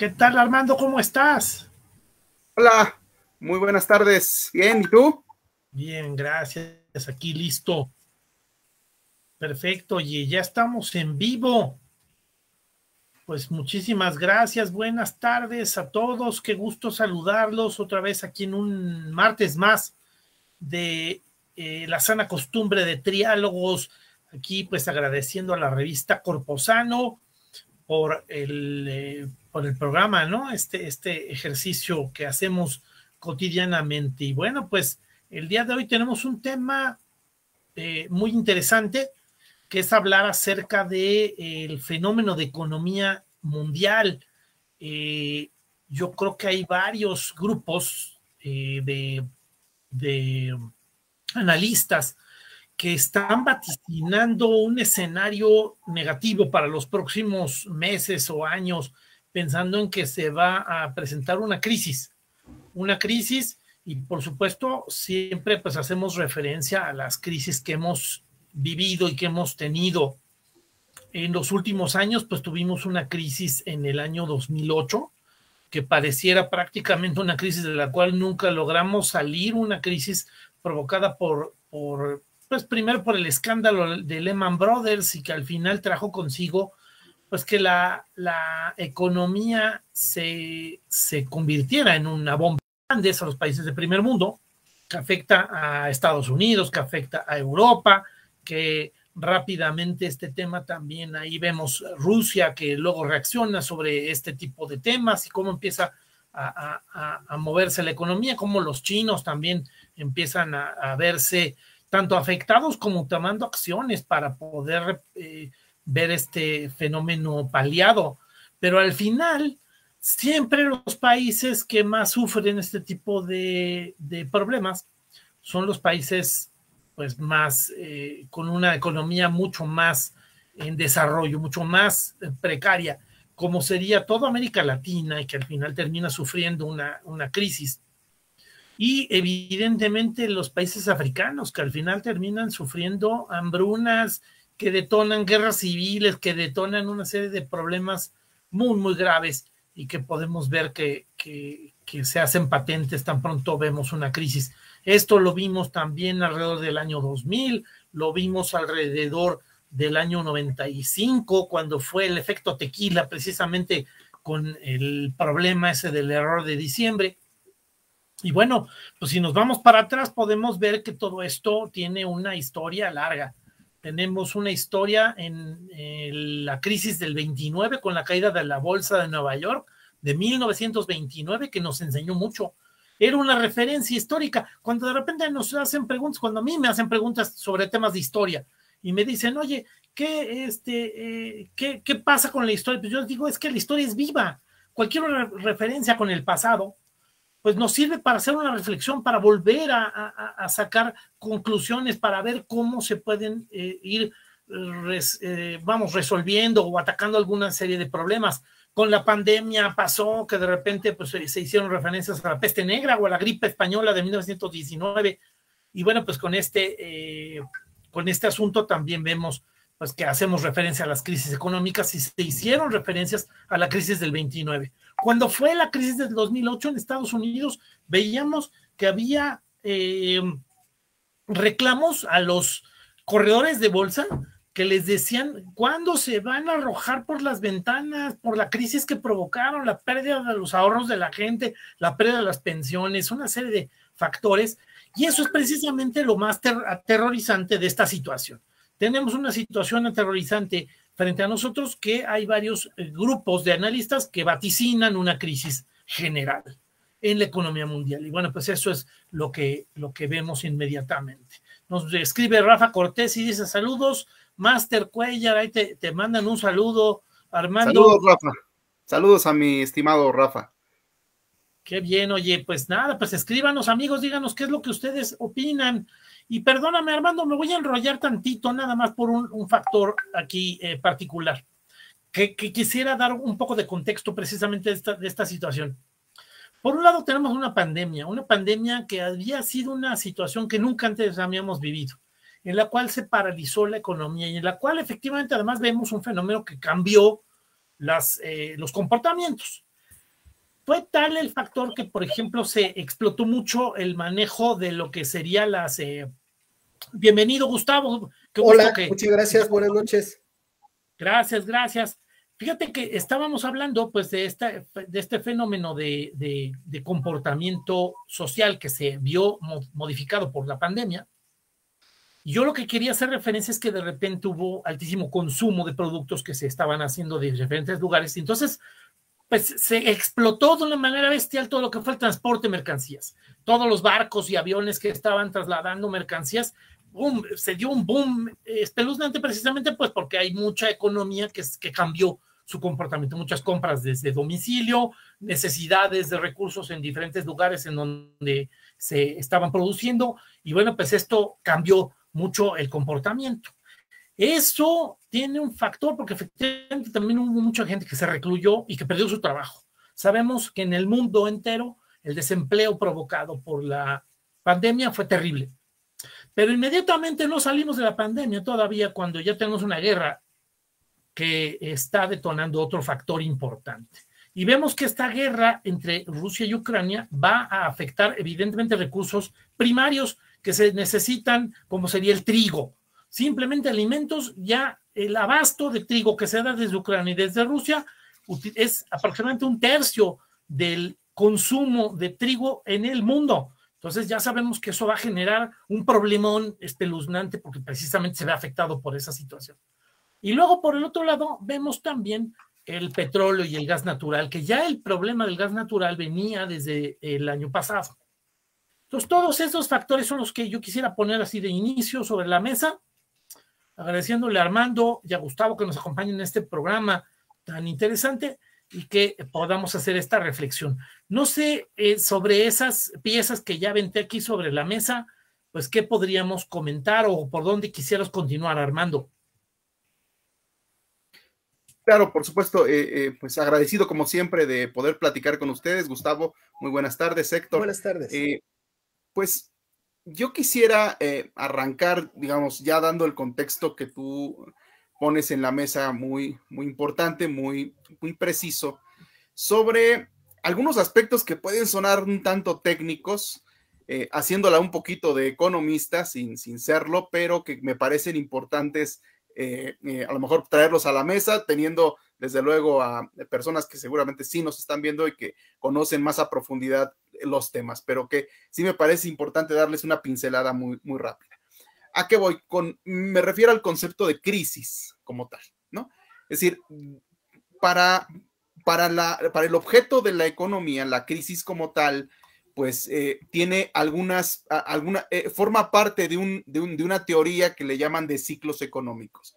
¿Qué tal, Armando? ¿Cómo estás? Hola, muy buenas tardes. Bien, ¿y tú? Bien, gracias. Aquí listo. Perfecto, y ya estamos en vivo. Pues muchísimas gracias, buenas tardes a todos, qué gusto saludarlos otra vez aquí en un martes más de eh, la sana costumbre de triálogos, aquí pues agradeciendo a la revista Corposano, eh, por el, programa, ¿no? Este, este ejercicio que hacemos cotidianamente. Y bueno, pues el día de hoy tenemos un tema eh, muy interesante, que es hablar acerca del eh, fenómeno de economía mundial. yo creo que hay varios grupos de, de analistas que están vaticinando un escenario negativo para los próximos meses o años, pensando en que se va a presentar una crisis, una crisis y por supuesto siempre pues hacemos referencia a las crisis que hemos vivido y que hemos tenido. En los últimos años pues tuvimos una crisis en el año 2008 que pareciera prácticamente una crisis de la cual nunca logramos salir, una crisis provocada por, por pues primero por el escándalo de Lehman Brothers y que al final trajo consigo pues que la, la economía se, se, convirtiera en una bomba grande a los países de primer mundo, que afecta a Estados Unidos, que afecta a Europa, que rápidamente este tema también ahí vemos Rusia que luego reacciona sobre este tipo de temas y cómo empieza a, a, a moverse la economía, cómo los chinos también empiezan a verse tanto afectados como tomando acciones para poder eh, ver este fenómeno paliado. Pero al final, siempre los países que más sufren este tipo de, problemas son los países pues más eh, con una economía mucho más en desarrollo, mucho más eh, precaria, como sería toda América Latina y que al final termina sufriendo una crisis y evidentemente los países africanos que al final terminan sufriendo hambrunas que detonan guerras civiles, que detonan una serie de problemas muy, muy graves y que podemos ver que, que, se hacen patentes tan pronto vemos una crisis. Esto lo vimos también alrededor del año 2000, lo vimos alrededor del año 95, cuando fue el efecto tequila, precisamente con el problema ese del error de diciembre. Y bueno, pues si nos vamos para atrás, podemos ver que todo esto tiene una historia larga. Tenemos una historia en eh, la crisis del 29 con la caída de la Bolsa de Nueva York de 1929 que nos enseñó mucho. Era una referencia histórica. Cuando de repente nos hacen preguntas, cuando a mí me hacen preguntas sobre temas de historia y me dicen, oye, ¿qué, este, eh, qué, qué pasa con la historia? Pues yo les digo, es que la historia es viva. Cualquier referencia con el pasado pues nos sirve para hacer una reflexión, para volver a, sacar conclusiones, para ver cómo se pueden eh, ir, eh, eh, vamos, resolviendo o atacando alguna serie de problemas. Con la pandemia pasó que de repente pues, se hicieron referencias a la peste negra o a la gripe española de 1919. Y bueno, pues con este, con este asunto también vemos pues que hacemos referencia a las crisis económicas y se hicieron referencias a la crisis del 29. Cuando fue la crisis del 2008 en Estados Unidos, veíamos que había eh, reclamos a los corredores de bolsa que les decían cuándo se van a arrojar por las ventanas, por la crisis que provocaron, la pérdida de los ahorros de la gente, la pérdida de las pensiones, una serie de factores. Y eso es precisamente lo más aterrorizante de esta situación. Tenemos una situación aterrorizante frente a nosotros que hay varios eh, grupos de analistas que vaticinan una crisis general en la economía mundial. Y bueno, pues eso es lo que, lo que vemos inmediatamente. Nos escribe Rafa Cortés y dice saludos, Master Cuellar, ahí te, te mandan un saludo, Armando. Saludos, Rafa. Saludos a mi estimado Rafa. Qué bien, oye, pues nada, pues escríbanos amigos, díganos qué es lo que ustedes opinan. Y perdóname Armando, me voy a enrollar tantito, nada más por un, factor aquí eh, particular, que, quisiera dar un poco de contexto precisamente de esta, situación. Por un lado tenemos una pandemia, una pandemia que había sido una situación que nunca antes habíamos vivido, en la cual se paralizó la economía y en la cual efectivamente además vemos un fenómeno que cambió las, eh, los comportamientos. Fue tal el factor que, por ejemplo, se explotó mucho el manejo de lo que sería las... Eh, bienvenido, Gustavo. Hola, muchas gracias, buenas noches. Gracias, gracias. Fíjate que estábamos hablando pues de, este fenómeno de, de, comportamiento social que se vio modificado por la pandemia. Yo lo que quería hacer referencia es que de repente hubo altísimo consumo de productos que se estaban haciendo de diferentes lugares. Entonces, pues se explotó de una manera bestial todo lo que fue el transporte de mercancías. Todos los barcos y aviones que estaban trasladando mercancías, se dio un boom espeluznante precisamente pues porque hay mucha economía que, que cambió su comportamiento, muchas compras desde domicilio, necesidades de recursos en diferentes lugares en donde se estaban produciendo y bueno, pues esto cambió mucho el comportamiento. Eso tiene un factor porque efectivamente también hubo mucha gente que se recluyó y que perdió su trabajo. Sabemos que en el mundo entero el desempleo provocado por la pandemia fue terrible. Pero inmediatamente no salimos de la pandemia todavía cuando ya tenemos una guerra que está detonando otro factor importante. Y vemos que esta guerra entre Rusia y Ucrania va a afectar evidentemente recursos primarios que se necesitan, como sería el trigo, simplemente alimentos, ya el abasto de trigo que se da desde Ucrania y desde Rusia es aproximadamente un tercio del consumo de trigo en el mundo. Entonces ya sabemos que eso va a generar un problemón espeluznante porque precisamente se ve afectado por esa situación. Y luego por el otro lado vemos también el petróleo y el gas natural, que ya el problema del gas natural venía desde el año pasado. Entonces todos esos factores son los que yo quisiera poner así de inicio sobre la mesa agradeciéndole a Armando y a Gustavo que nos acompañen en este programa tan interesante y que podamos hacer esta reflexión. No sé eh, sobre esas piezas que ya venté aquí sobre la mesa, pues qué podríamos comentar o por dónde quisieras continuar, Armando. Claro, por supuesto, eh, eh, pues agradecido como siempre de poder platicar con ustedes. Gustavo, muy buenas tardes. Héctor. Buenas tardes. pues yo quisiera eh, arrancar, digamos, ya dando el contexto que tú pones en la mesa muy, muy importante, muy, muy preciso, sobre algunos aspectos que pueden sonar un tanto técnicos, eh, haciéndola un poquito de economista sin, sin serlo, pero que me parecen importantes eh, a lo mejor traerlos a la mesa, teniendo desde luego a eh, personas que seguramente sí nos están viendo y que conocen más a profundidad los temas, pero que sí me parece importante darles una pincelada muy, muy rápida. ¿A qué voy? Con, me refiero al concepto de crisis como tal, ¿no? Es decir, para, para, para el objeto de la economía, la crisis como tal, pues eh, tiene algunas, alguna, eh, forma parte de, un, de, de una teoría que le llaman de ciclos económicos.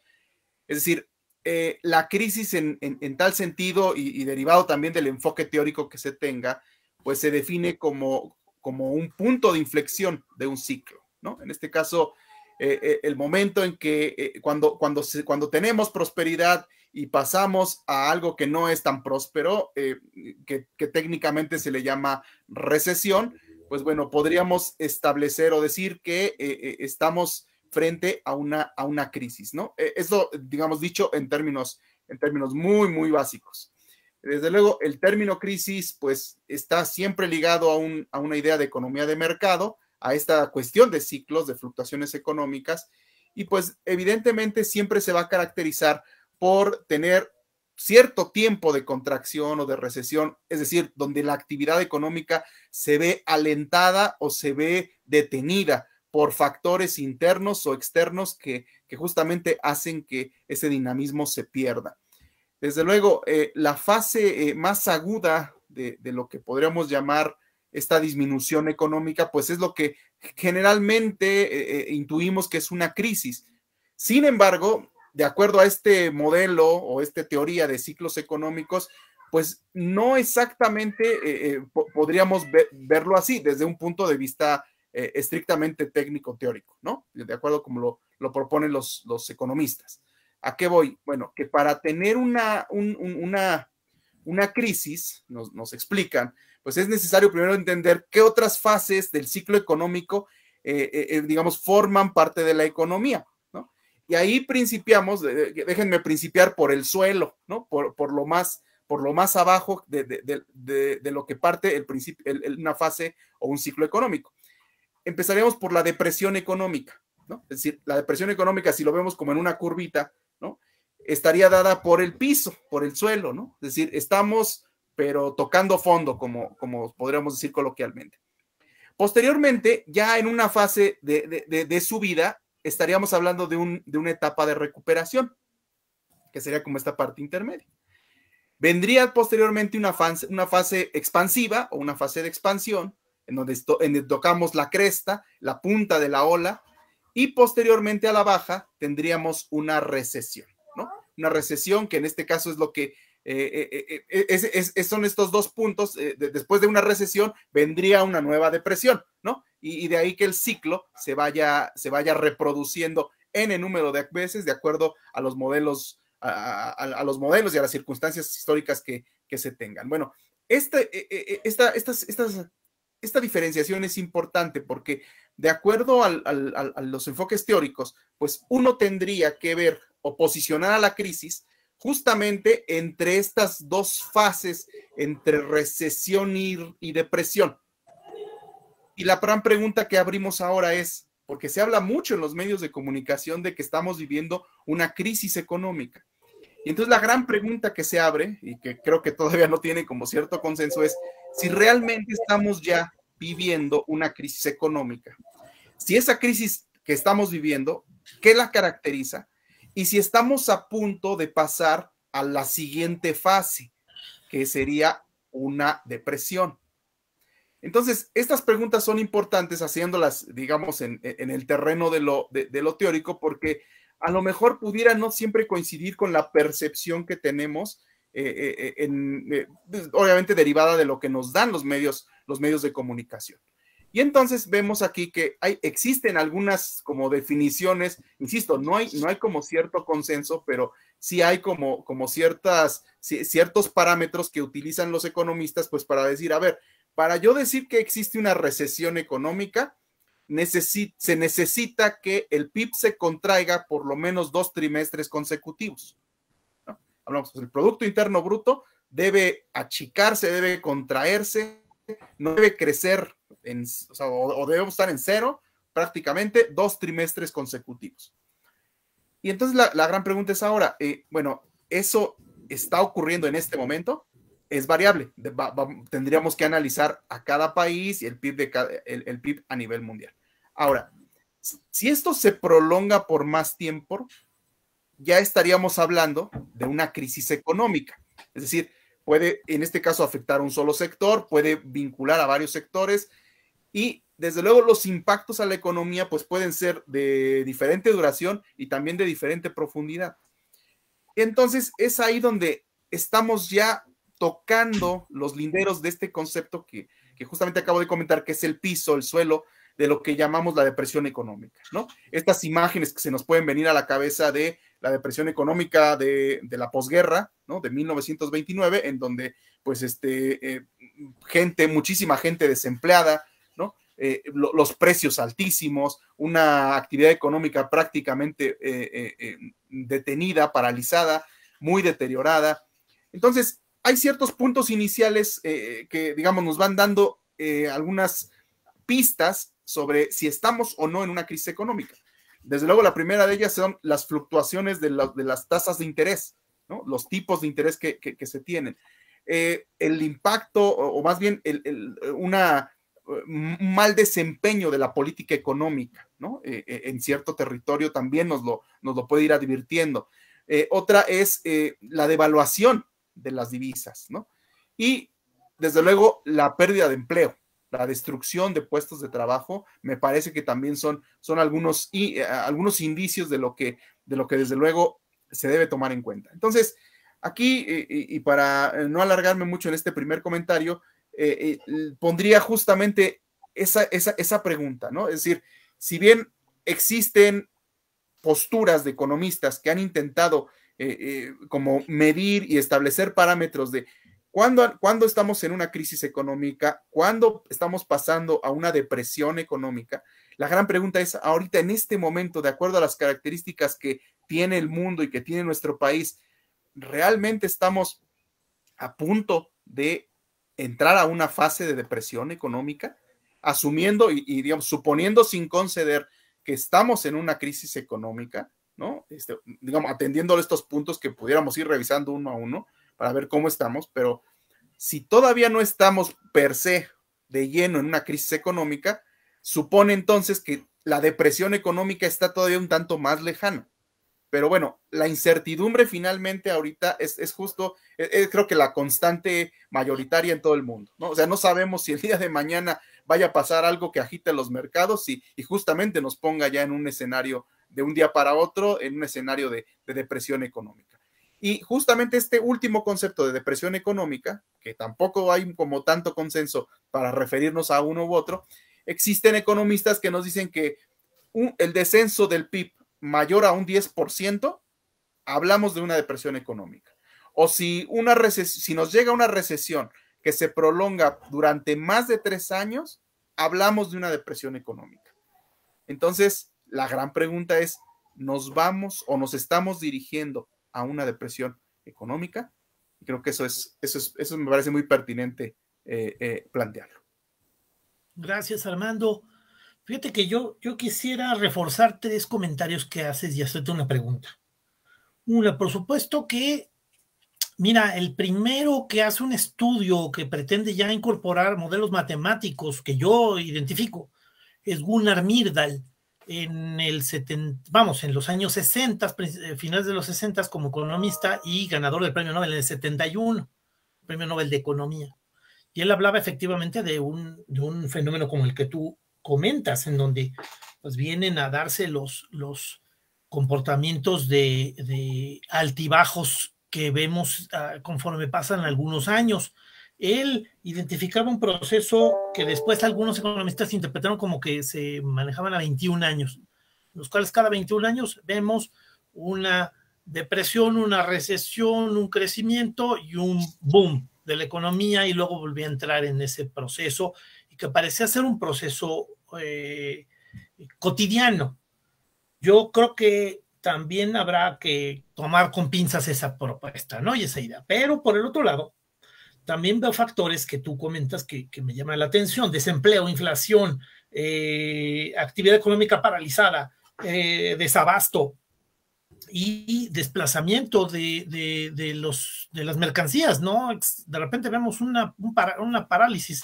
Es decir, eh, la crisis en, tal sentido y, derivado también del enfoque teórico que se tenga, pues se define como, como un punto de inflexión de un ciclo, ¿no? En este caso, eh, eh, el momento en que cuando, cuando, cuando tenemos prosperidad y pasamos a algo que no es tan próspero, que, que técnicamente se le llama recesión, pues bueno, podríamos establecer o decir que estamos frente a una, a una crisis, ¿no? E, esto, digamos, dicho en términos, en términos muy, muy básicos. Desde luego, el término crisis, pues, está siempre ligado a, a una idea de economía de mercado, a esta cuestión de ciclos, de fluctuaciones económicas, y pues, evidentemente, siempre se va a caracterizar por tener cierto tiempo de contracción o de recesión, es decir, donde la actividad económica se ve alentada o se ve detenida por factores internos o externos que, justamente hacen que ese dinamismo se pierda. Desde luego, eh, la fase eh, más aguda de, lo que podríamos llamar esta disminución económica, pues es lo que generalmente eh, intuimos que es una crisis. Sin embargo, de acuerdo a este modelo o esta teoría de ciclos económicos, pues no exactamente podríamos verlo así desde un punto de vista eh, estrictamente técnico-teórico, ¿no? De acuerdo como lo, lo proponen los, los, economistas. ¿A qué voy? Bueno, que para tener una, una, una crisis, nos, explican, pues es necesario primero entender qué otras fases del ciclo económico, eh, eh, digamos, forman parte de la economía, ¿no? Y ahí principiamos, déjenme principiar por el suelo, ¿no? Por, por lo más por lo más abajo de, lo que parte una fase o un ciclo económico empezaríamos por la depresión económica, ¿no? Es decir, la depresión económica, si lo vemos como en una curvita, ¿no? Estaría dada por el piso, por el suelo, ¿no? Es decir, estamos, pero tocando fondo, como, como podríamos decir coloquialmente. Posteriormente, ya en una fase de, subida, estaríamos hablando de, una etapa de recuperación, que sería como esta parte intermedia. Vendría posteriormente una una fase expansiva o una fase de expansión, en donde, tocamos la cresta, la punta de la ola, y posteriormente a la baja tendríamos una recesión, ¿no? Una recesión que en este caso es lo que eh, eh, eh, son estos dos puntos. después de una recesión vendría una nueva depresión, ¿no? Y, de ahí que el ciclo se vaya, se vaya reproduciendo en el número de veces de acuerdo a los modelos, a, los modelos y a las circunstancias históricas que, se tengan. Bueno, esta, esta, estas, estas esta diferenciación es importante porque de acuerdo a los enfoques teóricos, pues uno tendría que ver o posicionar a la crisis justamente entre estas dos fases, entre recesión y depresión. Y la gran pregunta que abrimos ahora es, porque se habla mucho en los medios de comunicación de que estamos viviendo una crisis económica. Y entonces la gran pregunta que se abre, y que creo que todavía no tiene como cierto consenso, es si realmente estamos ya viviendo una crisis económica. Si esa crisis que estamos viviendo, ¿qué la caracteriza? Y si estamos a punto de pasar a la siguiente fase, que sería una depresión. Entonces, estas preguntas son importantes haciéndolas, digamos, en, el terreno de lo, lo teórico, porque a lo mejor pudiera no siempre coincidir con la percepción que tenemos eh, eh, eh, pues, obviamente derivada de lo que nos dan los medios, los medios de comunicación. Y entonces vemos aquí que hay, existen algunas como definiciones, insisto, no hay, no hay como cierto consenso, pero sí hay como, como ciertas, ciertos parámetros que utilizan los economistas, pues para decir, a ver, para yo decir que existe una recesión económica, se necesita que el PIB se contraiga por lo menos dos trimestres consecutivos hablamos, pues, el Producto Interno Bruto debe achicarse, debe contraerse, no debe crecer o, sea, debemos estar en cero prácticamente dos trimestres consecutivos. Y entonces la, gran pregunta es ahora, eh, bueno, ¿eso está ocurriendo en este momento? Es variable, tendríamos que analizar a cada país y el PIB, el PIB a nivel mundial. Ahora, si esto se prolonga por más tiempo, ya estaríamos hablando de una crisis económica. Es decir, puede en este caso afectar a un solo sector, puede vincular a varios sectores y desde luego los impactos a la economía pues pueden ser de diferente duración y también de diferente profundidad. Entonces es ahí donde estamos ya tocando los linderos de este concepto que, que justamente acabo de comentar, que es el piso, el suelo de lo que llamamos la depresión económica, ¿no? Estas imágenes que se nos pueden venir a la cabeza de la depresión económica de, la posguerra, De 1929, en donde, pues, este, eh, gente, muchísima gente desempleada, ¿no? Eh, los precios altísimos, una actividad económica prácticamente eh, detenida, paralizada, muy deteriorada. Entonces, hay ciertos puntos iniciales que, digamos, nos van dando algunas pistas sobre si estamos o no en una crisis económica. Desde luego, la primera de ellas son las fluctuaciones de, las tasas de interés, los tipos de interés que, se tienen. Eh, el impacto, o, más bien, una, eh, un mal desempeño de la política económica, eh, en cierto territorio también nos lo, puede ir advirtiendo. otra es la devaluación de las divisas, Y, desde luego, la pérdida de empleo la destrucción de puestos de trabajo, me parece que también son, son algunos, eh, algunos indicios de lo, que, de lo que desde luego se debe tomar en cuenta. Entonces, aquí, eh, y para eh, no alargarme mucho en este primer comentario, pondría justamente esa, esa, pregunta, ¿no? Es decir, si bien existen posturas de economistas que han intentado como medir y establecer parámetros de ¿Cuándo estamos en una crisis económica, cuando estamos pasando a una depresión económica, la gran pregunta es, ahorita en este momento, de acuerdo a las características que tiene el mundo y que tiene nuestro país, ¿realmente estamos a punto de entrar a una fase de depresión económica? Asumiendo y, digamos, suponiendo sin conceder que estamos en una crisis económica, ¿no? Este, digamos, atendiendo estos puntos que pudiéramos ir revisando uno a uno, para ver cómo estamos, pero si todavía no estamos per se de lleno en una crisis económica, supone entonces que la depresión económica está todavía un tanto más lejana. Pero bueno, la incertidumbre finalmente ahorita es, justo, e, e, creo que la constante mayoritaria en todo el mundo, ¿no? O sea, no sabemos si el día de mañana vaya a pasar algo que agite los mercados y, justamente nos ponga ya en un escenario de un día para otro, en un escenario de depresión económica. Y justamente este último concepto de depresión económica, que tampoco hay como tanto consenso para referirnos a uno u otro, existen economistas que nos dicen que el descenso del PIB mayor a un 10%, hablamos de una depresión económica. O si, una si nos llega una recesión que se prolonga durante más de tres años, hablamos de una depresión económica. Entonces, la gran pregunta es, ¿nos vamos o nos estamos dirigiendo a una depresión económica. Y creo que eso, es, eso, eso me parece muy pertinente eh, eh, plantearlo. Gracias, Armando. Fíjate que yo, yo quisiera reforzar tres comentarios que haces y hacerte una pregunta. Una, por supuesto que, mira, el primero que hace un estudio que pretende ya incorporar modelos matemáticos que yo identifico es Gunnar mirdal en el vamos, en los años 60, eh, finales de los 60 como economista y ganador del premio Nobel en el 71, premio Nobel de Economía. Y él hablaba efectivamente de un, de un fenómeno como el que tú comentas, en donde pues vienen a darse los, los comportamientos de, de altibajos que vemos ah, conforme pasan algunos años él identificaba un proceso que después algunos economistas interpretaron como que se manejaban a 21 años, los cuales cada 21 años vemos una depresión, una recesión, un crecimiento y un boom de la economía y luego volvía a entrar en ese proceso y que parecía ser un proceso eh, cotidiano. Yo creo que también habrá que tomar con pinzas esa propuesta, ¿no? Y esa idea. Pero por el otro lado, también veo factores que tú comentas que, me llaman la atención, desempleo, inflación, eh, actividad económica paralizada, eh, desabasto y desplazamiento de, de, los, de las mercancías, ¿no? De repente vemos una, una parálisis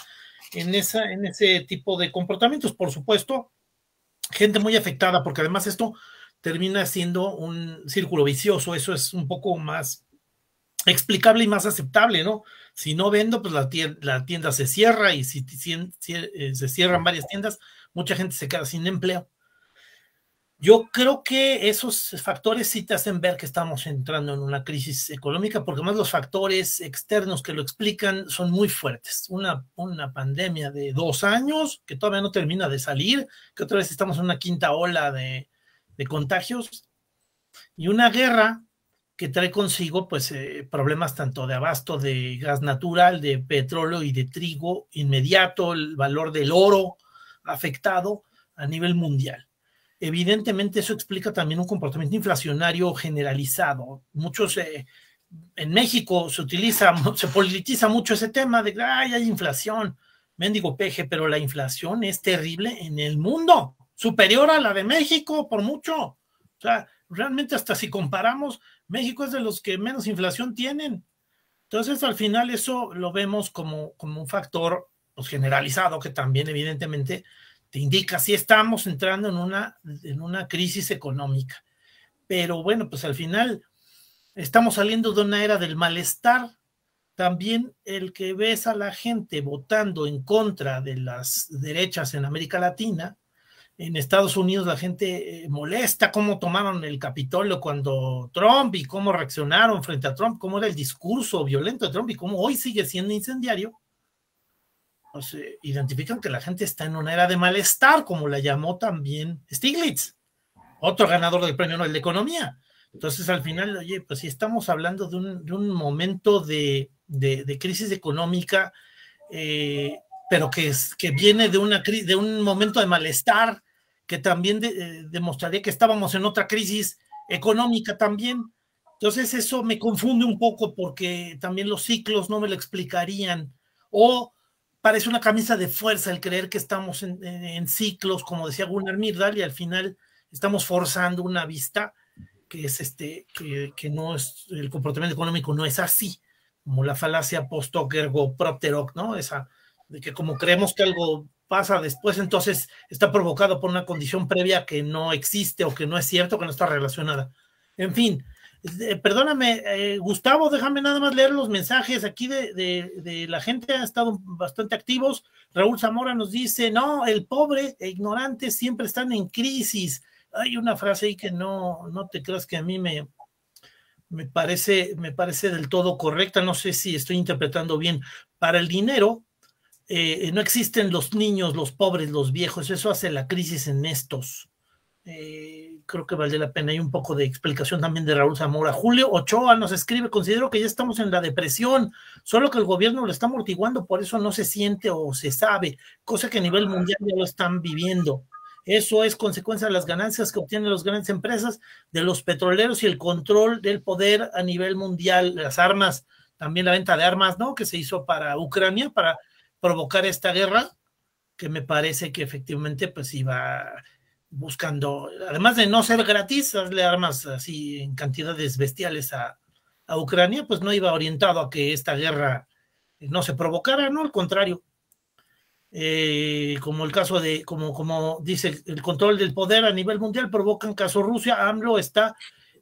en, esa, en ese tipo de comportamientos, por supuesto, gente muy afectada, porque además esto termina siendo un círculo vicioso, eso es un poco más explicable y más aceptable, ¿no? Si no vendo, pues la tienda, se cierra y si, eh, se cierran varias tiendas, mucha gente se queda sin empleo. Yo creo que esos factores sí te hacen ver que estamos entrando en una crisis económica, porque más los factores externos que lo explican son muy fuertes. Una, pandemia de dos años que todavía no termina de salir, que otra vez estamos en una quinta ola de contagios, y una guerra que trae consigo pues eh, problemas tanto de abasto de gas natural, de petróleo y de trigo inmediato, el valor del oro afectado a nivel mundial. Evidentemente eso explica también un comportamiento inflacionario generalizado. Muchos eh, en México se utiliza, se politiza mucho ese tema de que hay inflación, mendigo peje, pero la inflación es terrible en el mundo, superior a la de México por mucho. O sea, realmente hasta si comparamos México es de los que menos inflación tienen. Entonces, al final eso lo vemos como, como un factor pues, generalizado que también evidentemente te indica si estamos entrando en una, en una crisis económica. Pero bueno, pues al final estamos saliendo de una era del malestar. También el que ves a la gente votando en contra de las derechas en América Latina, en Estados Unidos la gente eh, molesta, cómo tomaron el Capitolio cuando Trump y cómo reaccionaron frente a Trump, cómo era el discurso violento de Trump y cómo hoy sigue siendo incendiario, pues, eh, identifican que la gente está en una era de malestar, como la llamó también Stiglitz, otro ganador del Premio Nobel de Economía. Entonces, al final, oye, pues si estamos hablando de un, momento de, crisis económica, eh, pero que, es, que viene de, una, de un momento de malestar, que también demostraré eh, demostraría que estábamos en otra crisis económica también. Entonces eso me confunde un poco porque también los ciclos no me lo explicarían. O parece una camisa de fuerza el creer que estamos en, ciclos, como decía Gunnar Myrdal, y al final estamos forzando una vista que es este, que, no es, el comportamiento económico no es así, como la falacia post toker o propteroc, ¿no? Esa, de que como creemos que algo pasa después, entonces está provocado por una condición previa que no existe o que no es cierto, que no está relacionada. En fin, perdóname, eh, Gustavo, déjame nada más leer los mensajes aquí de, la gente, ha estado bastante activos. Raúl Zamora nos dice, no, el pobre e ignorante siempre están en crisis. Hay una frase ahí que no, no te creas que a mí me, me, parece, me parece del todo correcta, no sé si estoy interpretando bien. Para el dinero, eh, eh, no existen los niños, los pobres, los viejos, eso hace la crisis en estos. Eh, creo que vale la pena. Hay un poco de explicación también de Raúl Zamora. Julio Ochoa nos escribe, considero que ya estamos en la depresión, solo que el gobierno lo está amortiguando, por eso no se siente o se sabe, cosa que a nivel ah. mundial ya lo están viviendo. Eso es consecuencia de las ganancias que obtienen las grandes empresas, de los petroleros y el control del poder a nivel mundial, las armas, también la venta de armas, ¿no? Que se hizo para Ucrania, para provocar esta guerra, que me parece que efectivamente pues iba buscando, además de no ser gratis, darle armas así en cantidades bestiales a, Ucrania, pues no iba orientado a que esta guerra no se provocara, no, al contrario. Eh, como el caso de, como, como dice, el control del poder a nivel mundial provoca en caso Rusia, AMLO está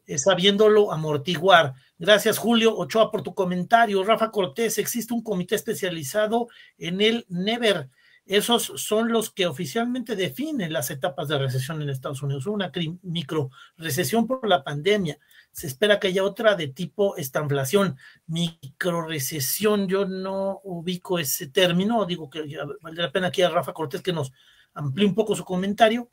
eh, sabiéndolo amortiguar. Gracias, Julio Ochoa, por tu comentario. Rafa Cortés, existe un comité especializado en el NEVER. Esos son los que oficialmente definen las etapas de recesión en Estados Unidos. Una micro recesión por la pandemia. Se espera que haya otra de tipo estanflación. Micro recesión, yo no ubico ese término. Digo que vale la pena aquí a Rafa Cortés que nos amplíe un poco su comentario.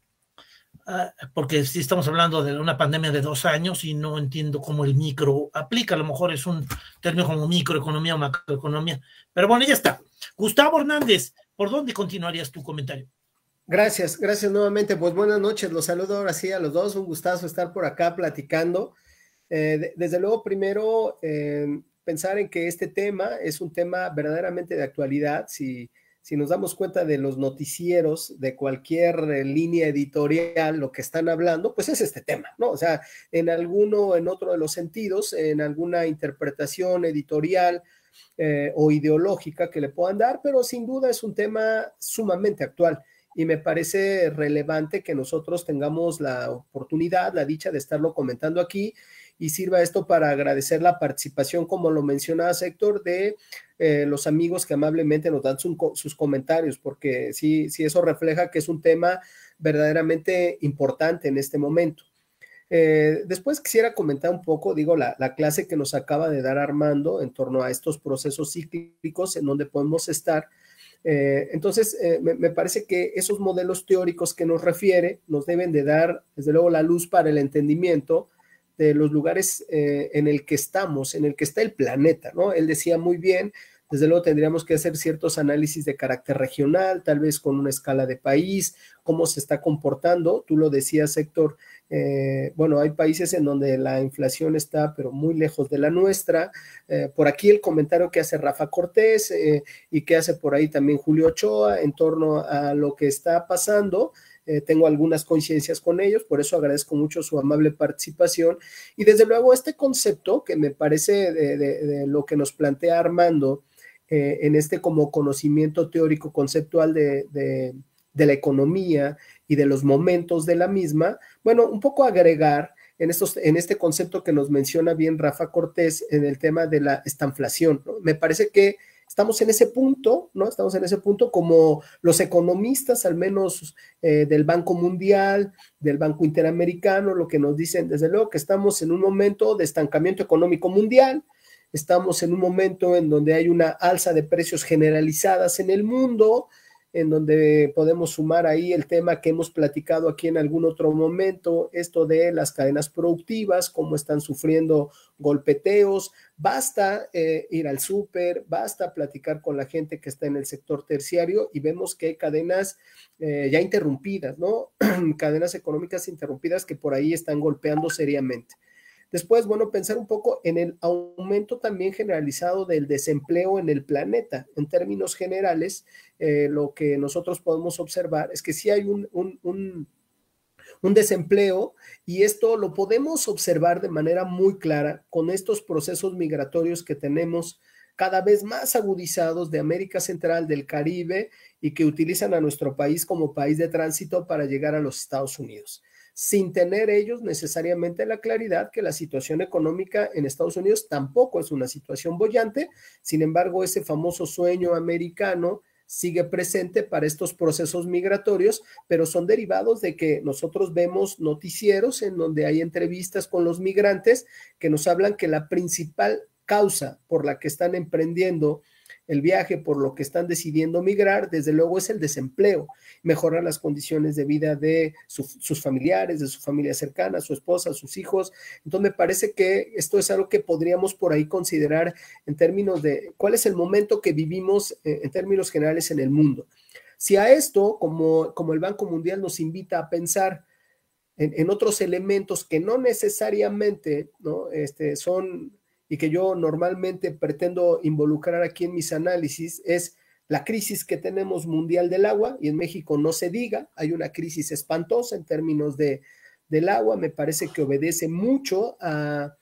Ah, porque si estamos hablando de una pandemia de dos años y no entiendo cómo el micro aplica, a lo mejor es un término como microeconomía o macroeconomía, pero bueno, ya está. Gustavo Hernández, ¿por dónde continuarías tu comentario? Gracias, gracias nuevamente. Pues buenas noches, los saludo ahora sí a los dos, un gustazo estar por acá platicando. Eh, desde luego, primero, eh, pensar en que este tema es un tema verdaderamente de actualidad, si si nos damos cuenta de los noticieros, de cualquier eh, línea editorial, lo que están hablando, pues es este tema, ¿no? O sea, en alguno, en otro de los sentidos, en alguna interpretación editorial eh, o ideológica que le puedan dar, pero sin duda es un tema sumamente actual. Y me parece relevante que nosotros tengamos la oportunidad, la dicha de estarlo comentando aquí y sirva esto para agradecer la participación, como lo mencionaba Héctor, de eh, los amigos que amablemente nos dan sus comentarios, porque sí, sí eso refleja que es un tema verdaderamente importante en este momento. Eh, después quisiera comentar un poco, digo, la, clase que nos acaba de dar Armando en torno a estos procesos cíclicos en donde podemos estar. Eh, entonces, me, me, parece que esos modelos teóricos que nos refiere nos deben de dar, desde luego, la luz para el entendimiento de los lugares eh, en el que estamos, en el que está el planeta, ¿no? Él decía muy bien, desde luego tendríamos que hacer ciertos análisis de carácter regional, tal vez con una escala de país, cómo se está comportando. Tú lo decías, Héctor, eh, bueno, hay países en donde la inflación está, pero muy lejos de la nuestra. Eh, por aquí el comentario que hace Rafa Cortés y que hace por ahí también Julio Ochoa en torno a lo que está pasando. Eh, tengo algunas conciencias con ellos, por eso agradezco mucho su amable participación. Y desde luego este concepto que me parece de, lo que nos plantea Armando eh, en este como conocimiento teórico conceptual de, la economía y de los momentos de la misma, bueno, un poco agregar en, estos, en este concepto que nos menciona bien Rafa Cortés en el tema de la estanflación. Me parece que Estamos en ese punto, ¿no? Estamos en ese punto como los economistas, al menos eh, del Banco Mundial, del Banco Interamericano, lo que nos dicen, desde luego que estamos en un momento de estancamiento económico mundial, estamos en un momento en donde hay una alza de precios generalizadas en el mundo, en donde podemos sumar ahí el tema que hemos platicado aquí en algún otro momento, esto de las cadenas productivas, cómo están sufriendo golpeteos, basta eh, ir al súper, basta platicar con la gente que está en el sector terciario y vemos que hay cadenas eh, ya interrumpidas, ¿no? cadenas económicas interrumpidas que por ahí están golpeando seriamente. Después, bueno, pensar un poco en el aumento también generalizado del desempleo en el planeta. En términos generales, eh, lo que nosotros podemos observar es que sí hay un desempleo y esto lo podemos observar de manera muy clara con estos procesos migratorios que tenemos cada vez más agudizados de América Central, del Caribe y que utilizan a nuestro país como país de tránsito para llegar a los Estados Unidos sin tener ellos necesariamente la claridad que la situación económica en Estados Unidos tampoco es una situación bollante. Sin embargo, ese famoso sueño americano sigue presente para estos procesos migratorios, pero son derivados de que nosotros vemos noticieros en donde hay entrevistas con los migrantes que nos hablan que la principal causa por la que están emprendiendo el viaje por lo que están decidiendo migrar, desde luego es el desempleo, mejorar las condiciones de vida de sus familiares, de su familia cercana, su esposa, sus hijos. Entonces me parece que esto es algo que podríamos por ahí considerar en términos de cuál es el momento que vivimos eh, en términos generales en el mundo. Si a esto, como, como el Banco Mundial nos invita a pensar, en, otros elementos que no necesariamente ¿no? Este, son y que yo normalmente pretendo involucrar aquí en mis análisis es la crisis que tenemos mundial del agua, y en México no se diga, hay una crisis espantosa en términos de, del agua, me parece que obedece mucho a,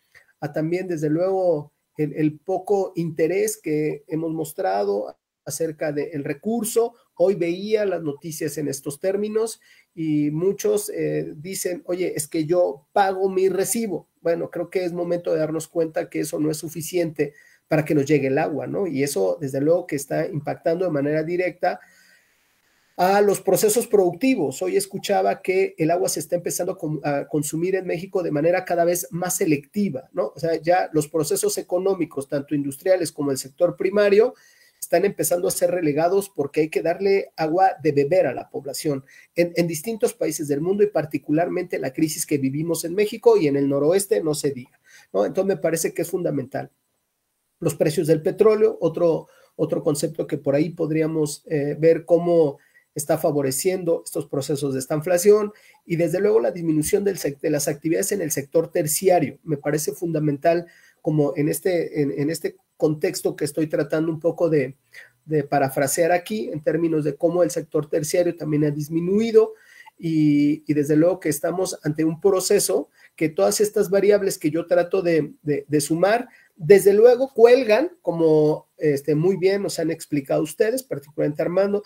también, desde luego, el, poco interés que hemos mostrado acerca del recurso. Hoy veía las noticias en estos términos y muchos eh, dicen, oye, es que yo pago mi recibo bueno, creo que es momento de darnos cuenta que eso no es suficiente para que nos llegue el agua, ¿no? Y eso, desde luego, que está impactando de manera directa a los procesos productivos. Hoy escuchaba que el agua se está empezando a consumir en México de manera cada vez más selectiva, ¿no? O sea, ya los procesos económicos, tanto industriales como el sector primario, están empezando a ser relegados porque hay que darle agua de beber a la población en, distintos países del mundo y particularmente la crisis que vivimos en México y en el noroeste no se diga. ¿no? Entonces me parece que es fundamental. Los precios del petróleo, otro, otro concepto que por ahí podríamos eh, ver cómo está favoreciendo estos procesos de esta inflación y desde luego la disminución del de las actividades en el sector terciario. Me parece fundamental como en este, en este contexto que estoy tratando un poco de, parafrasear aquí en términos de cómo el sector terciario también ha disminuido y, desde luego que estamos ante un proceso que todas estas variables que yo trato de, sumar, desde luego cuelgan, como este, muy bien nos han explicado ustedes, particularmente Armando,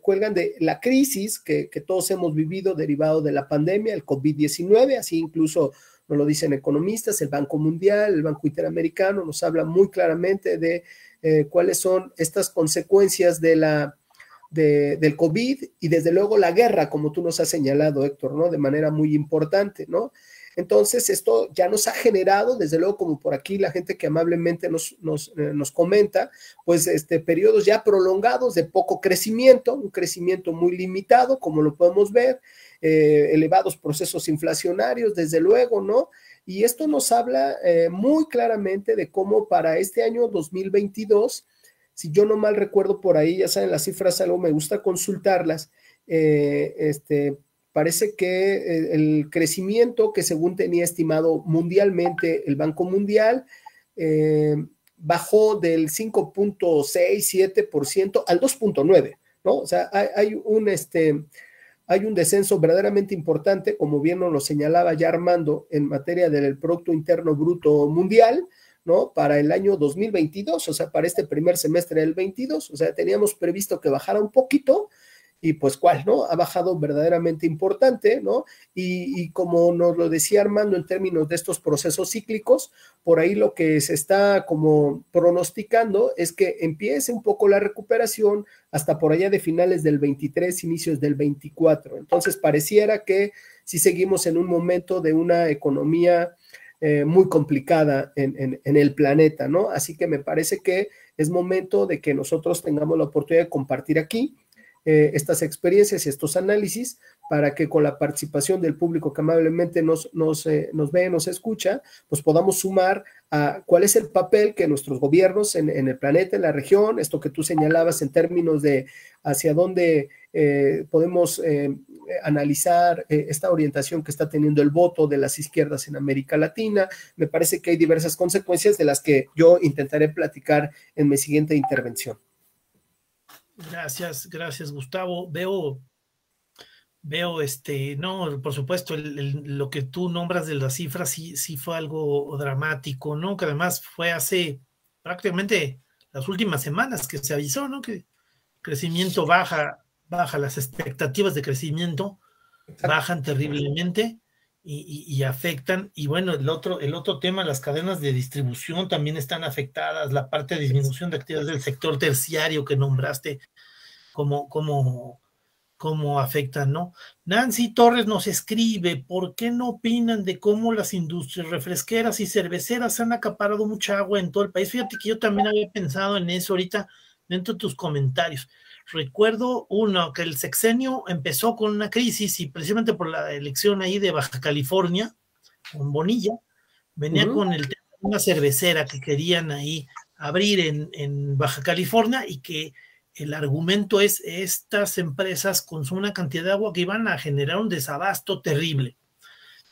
cuelgan de la crisis que, que todos hemos vivido derivado de la pandemia, el COVID-19, así incluso lo dicen economistas, el Banco Mundial, el Banco Interamericano, nos habla muy claramente de eh, cuáles son estas consecuencias de la, del COVID y desde luego la guerra, como tú nos has señalado, Héctor, ¿no? De manera muy importante, ¿no? Entonces, esto ya nos ha generado, desde luego, como por aquí la gente que amablemente nos, nos, eh, comenta, pues este, periodos ya prolongados de poco crecimiento, un crecimiento muy limitado, como lo podemos ver, eh, elevados procesos inflacionarios, desde luego, ¿no? Y esto nos habla eh, muy claramente de cómo para este año 2022, si yo no mal recuerdo por ahí, ya saben, las cifras algo me gusta consultarlas, eh, este, parece que el crecimiento que según tenía estimado mundialmente el Banco Mundial, bajó del 5.67% al 2.9%, ¿no? O sea, hay, hay un, este, hay un descenso verdaderamente importante, como bien nos lo señalaba ya Armando, en materia del Producto Interno Bruto Mundial, ¿no? Para el año 2022, o sea, para este primer semestre del 22, o sea, teníamos previsto que bajara un poquito, y pues cuál, ¿no? Ha bajado verdaderamente importante, ¿no? Y, como nos lo decía Armando en términos de estos procesos cíclicos, por ahí lo que se está como pronosticando es que empiece un poco la recuperación hasta por allá de finales del 23, inicios del 24. Entonces pareciera que si seguimos en un momento de una economía eh, muy complicada en, en, el planeta, ¿no? Así que me parece que es momento de que nosotros tengamos la oportunidad de compartir aquí eh, estas experiencias y estos análisis para que con la participación del público que amablemente nos, nos, eh, nos ve, nos escucha, pues podamos sumar a cuál es el papel que nuestros gobiernos en, el planeta, en la región, esto que tú señalabas en términos de hacia dónde eh, podemos analizar esta orientación que está teniendo el voto de las izquierdas en América Latina. Me parece que hay diversas consecuencias de las que yo intentaré platicar en mi siguiente intervención. Gracias, gracias, Gustavo. Veo, veo, este, no, por supuesto, lo que tú nombras de las cifras sí, sí fue algo dramático, ¿no? Que además fue hace prácticamente las últimas semanas que se avisó, ¿no? Que crecimiento baja, baja, las expectativas de crecimiento bajan terriblemente y, afectan. Y bueno, el otro, el otro tema, las cadenas de distribución también están afectadas, la parte de disminución de actividades del sector terciario que nombraste, cómo, cómo, cómo afectan, ¿no? Nancy Torres nos escribe, ¿por qué no opinan de cómo las industrias refresqueras y cerveceras han acaparado mucha agua en todo el país? Fíjate que yo también había pensado en eso ahorita dentro de tus comentarios. Recuerdo uno, que el sexenio empezó con una crisis y precisamente por la elección ahí de Baja California, con Bonilla, venía con el tema de una cervecera que querían ahí abrir en Baja California y que el argumento es estas empresas consumen una cantidad de agua que iban a generar un desabasto terrible.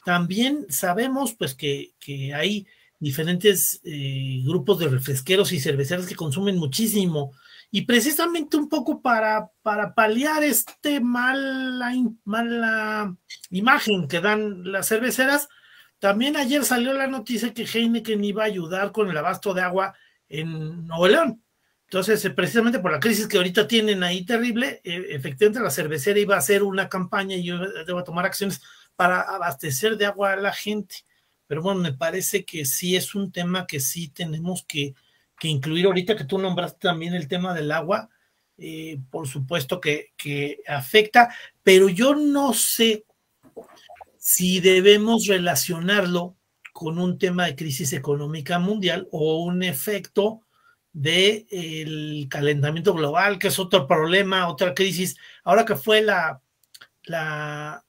También sabemos pues que, hay diferentes eh, grupos de refresqueros y cerveceras que consumen muchísimo y precisamente un poco para, para paliar este mala, mala imagen que dan las cerveceras, también ayer salió la noticia que Heineken iba a ayudar con el abasto de agua en Nuevo León. Entonces, eh, precisamente por la crisis que ahorita tienen ahí terrible, eh, efectivamente la cervecera iba a hacer una campaña y yo eh, debo tomar acciones para abastecer de agua a la gente. Pero bueno, me parece que sí es un tema que sí tenemos que, incluir. Ahorita que tú nombraste también el tema del agua, por supuesto que, que afecta, pero yo no sé si debemos relacionarlo con un tema de crisis económica mundial o un efecto del el calentamiento global, que es otro problema, otra crisis. Ahora que fue la, la,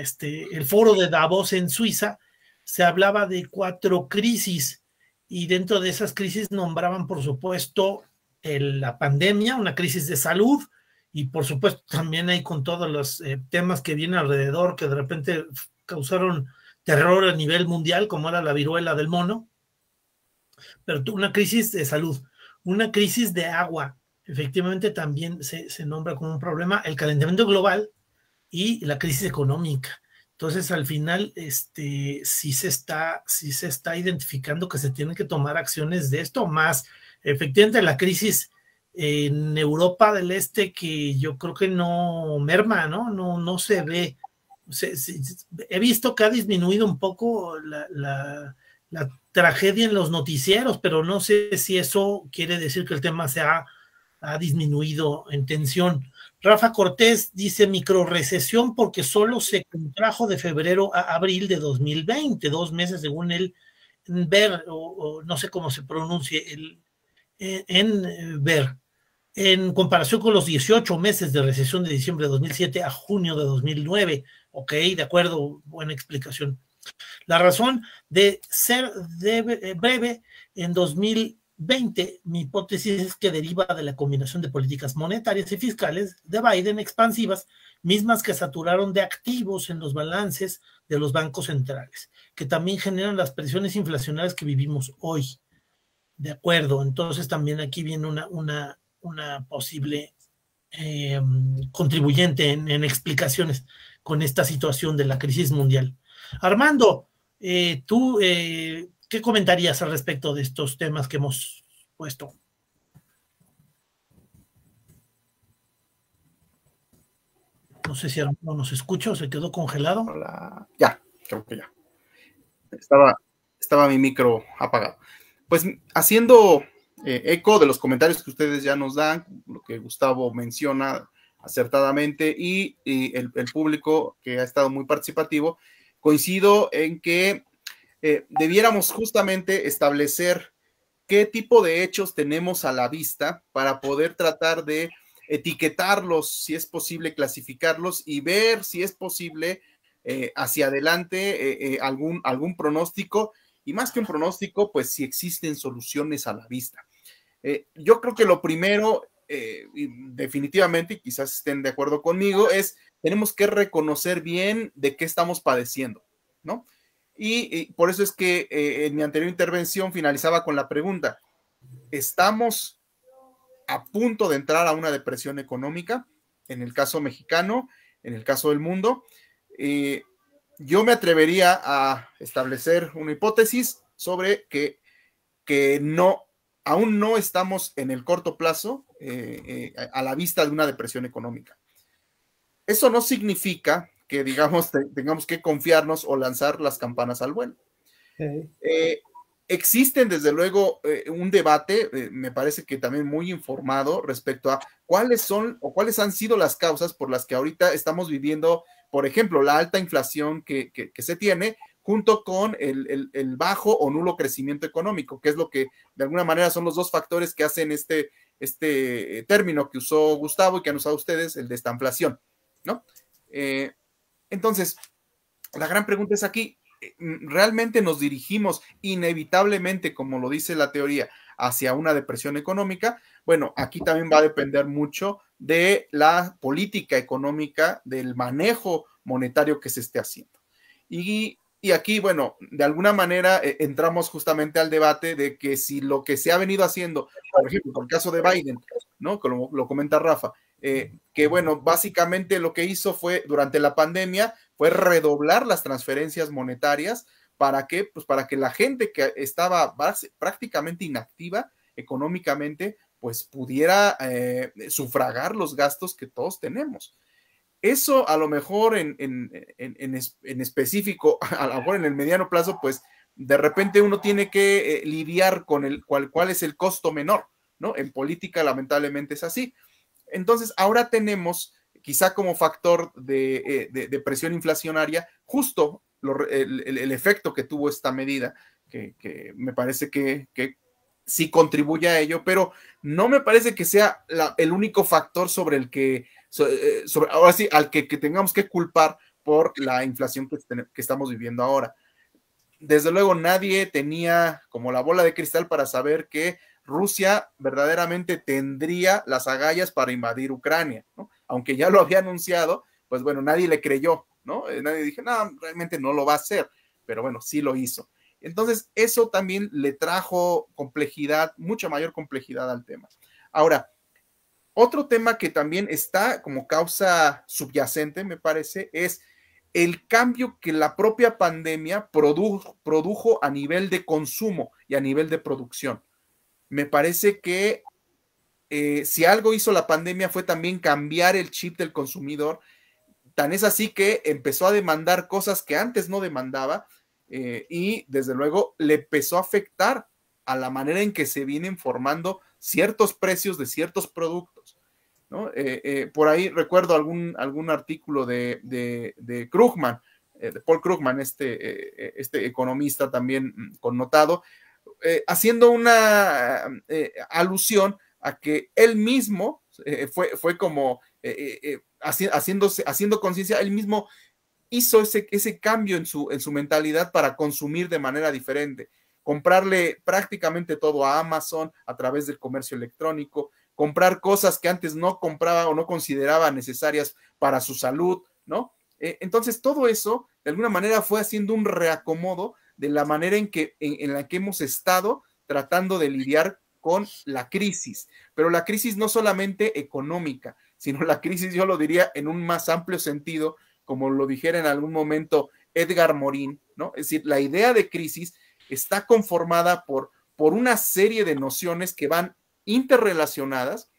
este, el foro de Davos en Suiza, se hablaba de cuatro crisis y dentro de esas crisis nombraban, por supuesto, la pandemia, una crisis de salud, y por supuesto también hay con todos los eh, temas que vienen alrededor que de repente causaron terror a nivel mundial, como era la viruela del mono, pero una crisis de salud, una crisis de agua, efectivamente también se, se nombra como un problema, el calentamiento global y la crisis económica. Entonces, al final, este, sí se está, sí se está identificando que se tienen que tomar acciones de esto, más efectivamente la crisis en Europa del Este que yo creo que no merma, ¿no? No, no se ve. he visto que ha disminuido un poco la, la, la, tragedia en los noticieros, pero no sé si eso quiere decir que el tema se ha, disminuido en tensión. Rafa Cortés dice recesión porque solo se contrajo de febrero a abril de 2020, dos meses según el ver, o, no sé cómo se pronuncie, el, eh, en eh, ver, en comparación con los 18 meses de recesión de diciembre de 2007 a junio de 2009. Ok, de acuerdo, buena explicación. La razón de ser eh, breve en 2020, mi hipótesis es que deriva de la combinación de políticas monetarias y fiscales de Biden expansivas, mismas que saturaron de activos en los balances de los bancos centrales, que también generan las presiones inflacionarias que vivimos hoy. De acuerdo, entonces también aquí viene una, posible em, contribuyente en explicaciones con esta situación de la crisis mundial. Armando, eh, tú, eh, ¿qué comentarías al respecto de estos temas que hemos puesto? No sé si Armando nos escucha o se quedó congelado. Ya, creo que ya. Estaba, estaba mi micro apagado. Pues haciendo eh, eco de los comentarios que ustedes ya nos dan, lo que Gustavo menciona acertadamente y, el, el, público que ha estado muy participativo, coincido en que eh, debiéramos justamente establecer qué tipo de hechos tenemos a la vista para poder tratar de etiquetarlos, si es posible clasificarlos y ver si es posible eh, hacia adelante eh, algún, algún pronóstico y más que un pronóstico, pues si existen soluciones a la vista. yo creo que lo primero eh, definitivamente, quizás estén de acuerdo conmigo, es tenemos que reconocer bien de qué estamos padeciendo, ¿no? Y, por eso es que eh, en mi anterior intervención finalizaba con la pregunta, ¿estamos a punto de entrar a una depresión económica? En el caso mexicano, en el caso del mundo, eh, yo me atrevería a establecer una hipótesis sobre que, que no aún no estamos en el corto plazo eh, eh, a la vista de una depresión económica. Eso no significa que, digamos, tengamos que confiarnos o lanzar las campanas al vuelo. Eh, existen, desde luego, un debate, me parece que también muy informado, respecto a cuáles son o cuáles han sido las causas por las que ahorita estamos viviendo, por ejemplo, la alta inflación que, que se tiene, junto con el, bajo o nulo crecimiento económico, que es lo que de alguna manera son los dos factores que hacen este, este eh, término que usó Gustavo y que han usado ustedes, el de esta inflación, ¿no? Eh, entonces, la gran pregunta es aquí, eh, ¿realmente nos dirigimos inevitablemente, como lo dice la teoría, hacia una depresión económica? Bueno, aquí también va a depender mucho de la política económica, del manejo monetario que se esté haciendo. Y y aquí, bueno, de alguna manera eh, entramos justamente al debate de que si lo que se ha venido haciendo, por ejemplo, por el caso de Biden, ¿no? como lo, comenta Rafa, eh, que bueno, básicamente lo que hizo fue durante la pandemia fue redoblar las transferencias monetarias para que, pues para que la gente que estaba prácticamente inactiva económicamente, pues pudiera eh, sufragar los gastos que todos tenemos. Eso a lo mejor en, específico, a lo mejor en el mediano plazo, pues de repente uno tiene que eh, lidiar con el cual, cuál es el costo menor, ¿no? En política lamentablemente es así. Entonces, ahora tenemos quizá como factor de, eh, presión inflacionaria justo el, efecto que tuvo esta medida, que, me parece que, sí contribuye a ello, pero no me parece que sea el único factor sobre el que eh, eh, ahora sí, al que, tengamos que culpar por la inflación que, estamos viviendo ahora. Desde luego nadie tenía como la bola de cristal para saber que Rusia verdaderamente tendría las agallas para invadir Ucrania, Aunque ya lo había anunciado, pues bueno, nadie le creyó, ¿no? Eh, nadie dije, no, realmente no lo va a hacer, pero bueno, sí lo hizo. Entonces, eso también le trajo complejidad, mucha mayor complejidad al tema. Ahora, otro tema que también está como causa subyacente, me parece, es el cambio que la propia pandemia produjo, a nivel de consumo y a nivel de producción. Me parece que eh, si algo hizo la pandemia fue también cambiar el chip del consumidor. Tan es así que empezó a demandar cosas que antes no demandaba eh, y desde luego le empezó a afectar a la manera en que se vienen formando ciertos precios de ciertos productos eh, eh, por ahí recuerdo algún, algún artículo de, Krugman, eh, de Paul Krugman, este, este economista también mm, connotado, haciendo una mm, alusión a que él mismo fue, fue como haciéndose, haciendo conciencia, él mismo hizo ese, ese cambio en su, en su mentalidad para consumir de manera diferente, comprarle prácticamente todo a Amazon a través del comercio electrónico, comprar cosas que antes no compraba o no consideraba necesarias para su salud, ¿no? Eh, entonces, todo eso, de alguna manera, fue haciendo un reacomodo de la manera en, que, en, la que hemos estado tratando de lidiar con la crisis, pero la crisis no solamente económica, sino la crisis, yo lo diría, en un más amplio sentido, como lo dijera en algún momento Edgar Morin, ¿no? Es decir, la idea de crisis está conformada por, por una serie de nociones que van interrelacionadas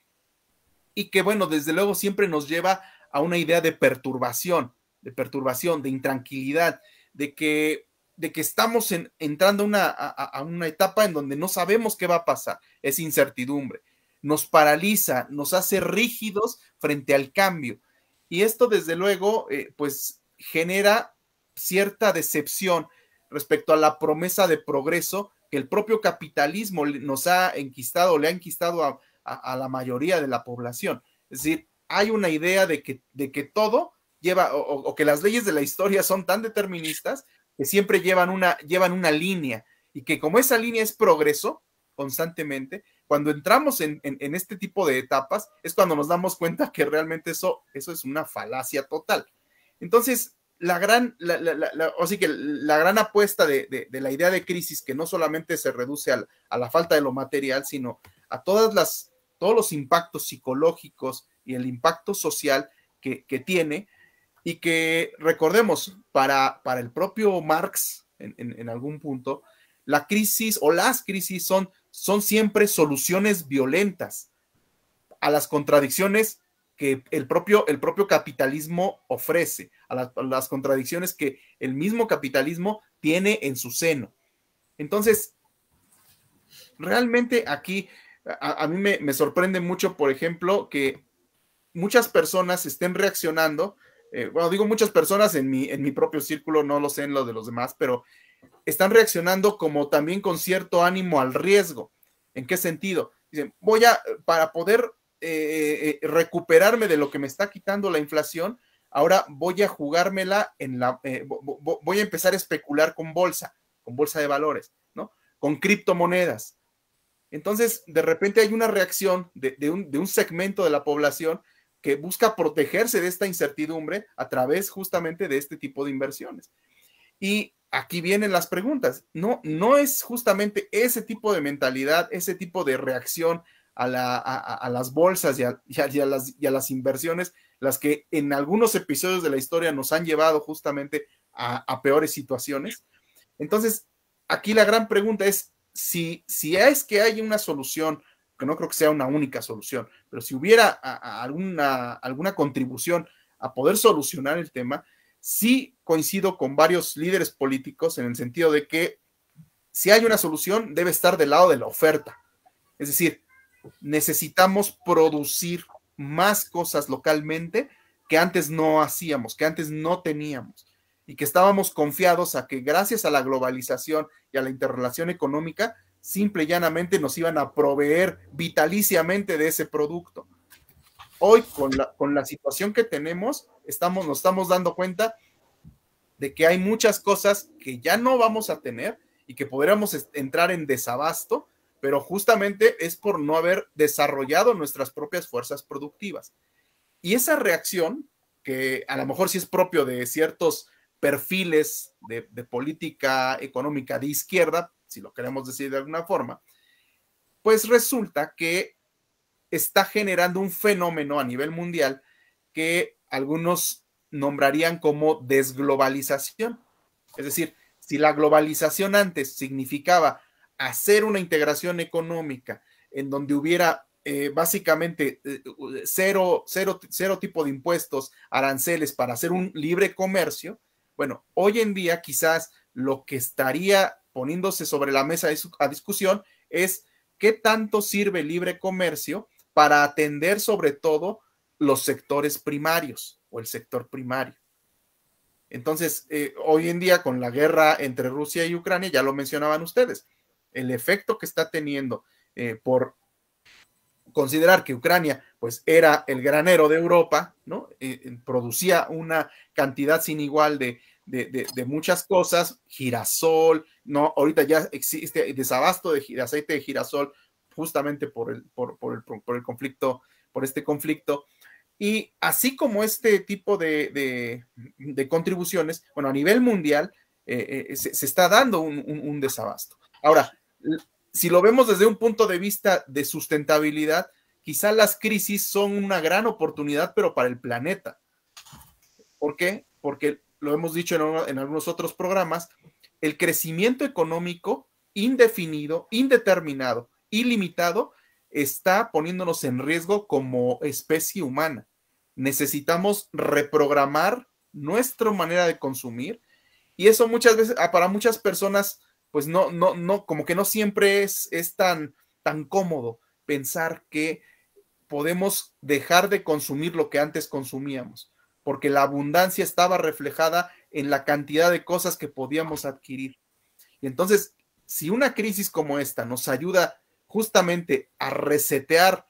y que, bueno, desde luego siempre nos lleva a una idea de perturbación, de perturbación, de intranquilidad, de que, de que estamos entrando una, a, una etapa en donde no sabemos qué va a pasar, es incertidumbre, nos paraliza, nos hace rígidos frente al cambio. Y esto, desde luego, eh, pues genera cierta decepción respecto a la promesa de progreso el propio capitalismo nos ha enquistado, le ha enquistado a, la mayoría de la población. Es decir, hay una idea de que, de que todo lleva, o, que las leyes de la historia son tan deterministas que siempre llevan una, llevan una línea y que como esa línea es progreso constantemente, cuando entramos en, este tipo de etapas es cuando nos damos cuenta que realmente eso, eso es una falacia total. Entonces, la gran, la, que la gran apuesta de, la idea de crisis que no solamente se reduce a, la falta de lo material, sino a todas las, todos los impactos psicológicos y el impacto social que, tiene y que recordemos para, para el propio Marx en, algún punto, la crisis o las crisis son, son siempre soluciones violentas a las contradicciones que el propio, el propio capitalismo ofrece, a las, contradicciones que el mismo capitalismo tiene en su seno. Entonces, realmente aquí a, mí me, sorprende mucho, por ejemplo, que muchas personas estén reaccionando, eh, bueno, digo muchas personas en mi, en mi propio círculo, no lo sé en lo de los demás, pero están reaccionando como también con cierto ánimo al riesgo. ¿En qué sentido? Dicen, voy a, para poder eh, eh, recuperarme de lo que me está quitando la inflación, ahora voy a jugármela en la, eh, voy a empezar a especular con bolsa, con bolsa de valores, ¿no? Con criptomonedas. Entonces, de repente hay una reacción de, un, de un segmento de la población que busca protegerse de esta incertidumbre a través justamente de este tipo de inversiones. Y aquí vienen las preguntas. No, no es justamente ese tipo de mentalidad, ese tipo de reacción, a, las bolsas y a, las, inversiones, las que en algunos episodios de la historia nos han llevado justamente a, peores situaciones. Entonces, aquí la gran pregunta es si, es que hay una solución, que no creo que sea una única solución, pero si hubiera alguna, alguna contribución a poder solucionar el tema, sí coincido con varios líderes políticos en el sentido de que si hay una solución, debe estar del lado de la oferta. Es decir, necesitamos producir más cosas localmente que antes no hacíamos, que antes no teníamos y que estábamos confiados a que gracias a la globalización y a la interrelación económica, simple y llanamente nos iban a proveer vitaliciamente de ese producto. Hoy, con la, situación que tenemos, estamos, nos estamos dando cuenta de que hay muchas cosas que ya no vamos a tener y que podríamos entrar en desabasto pero justamente es por no haber desarrollado nuestras propias fuerzas productivas. Y esa reacción, que a lo mejor sí es propio de ciertos perfiles de, de política económica de izquierda, si lo queremos decir de alguna forma, pues resulta que está generando un fenómeno a nivel mundial que algunos nombrarían como desglobalización. Es decir, si la globalización antes significaba hacer una integración económica en donde hubiera eh, básicamente eh, cero, tipo de impuestos, aranceles para hacer un libre comercio, bueno, hoy en día quizás lo que estaría poniéndose sobre la mesa a discusión es qué tanto sirve el libre comercio para atender sobre todo los sectores primarios o el sector primario. Entonces, eh, hoy en día con la guerra entre Rusia y Ucrania, ya lo mencionaban ustedes, el efecto que está teniendo eh, por considerar que Ucrania pues era el granero de Europa, ¿no? Eh, eh, producía una cantidad sin igual de, de, de, muchas cosas, girasol, ¿no? Ahorita ya existe desabasto de, aceite de girasol justamente por el, por, por, el, conflicto, por este conflicto. Y así como este tipo de, contribuciones, bueno, a nivel mundial se, está dando un, un, un desabasto. Ahora, si lo vemos desde un punto de vista de sustentabilidad, quizás las crisis son una gran oportunidad, pero para el planeta. ¿Por qué? Porque lo hemos dicho en, en algunos otros programas, el crecimiento económico indefinido, indeterminado, ilimitado, está poniéndonos en riesgo como especie humana. Necesitamos reprogramar nuestra manera de consumir y eso muchas veces, ah, para muchas personas, pues no, no, no, como que no siempre es, es tan, tan cómodo pensar que podemos dejar de consumir lo que antes consumíamos, porque la abundancia estaba reflejada en la cantidad de cosas que podíamos adquirir. Y entonces, si una crisis como esta nos ayuda justamente a resetear,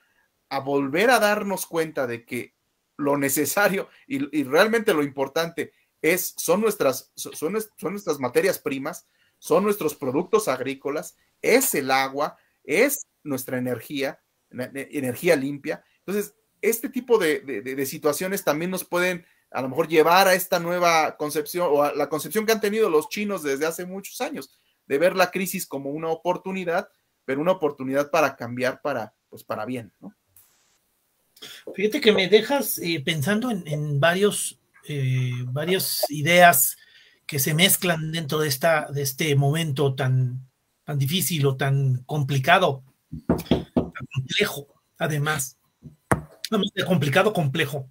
a volver a darnos cuenta de que lo necesario y, realmente lo importante es, son, nuestras, son nuestras materias primas, son nuestros productos agrícolas, es el agua, es nuestra energía, energía limpia. Entonces, este tipo de, situaciones también nos pueden a lo mejor llevar a esta nueva concepción o a la concepción que han tenido los chinos desde hace muchos años, de ver la crisis como una oportunidad, pero una oportunidad para cambiar para, pues, para bien. Fíjate que me dejas eh, pensando en, varios, eh, varias ideas que se mezclan dentro de, esta, de este momento tan, tan difícil o tan complicado, tan complejo, además. De complicado, complejo.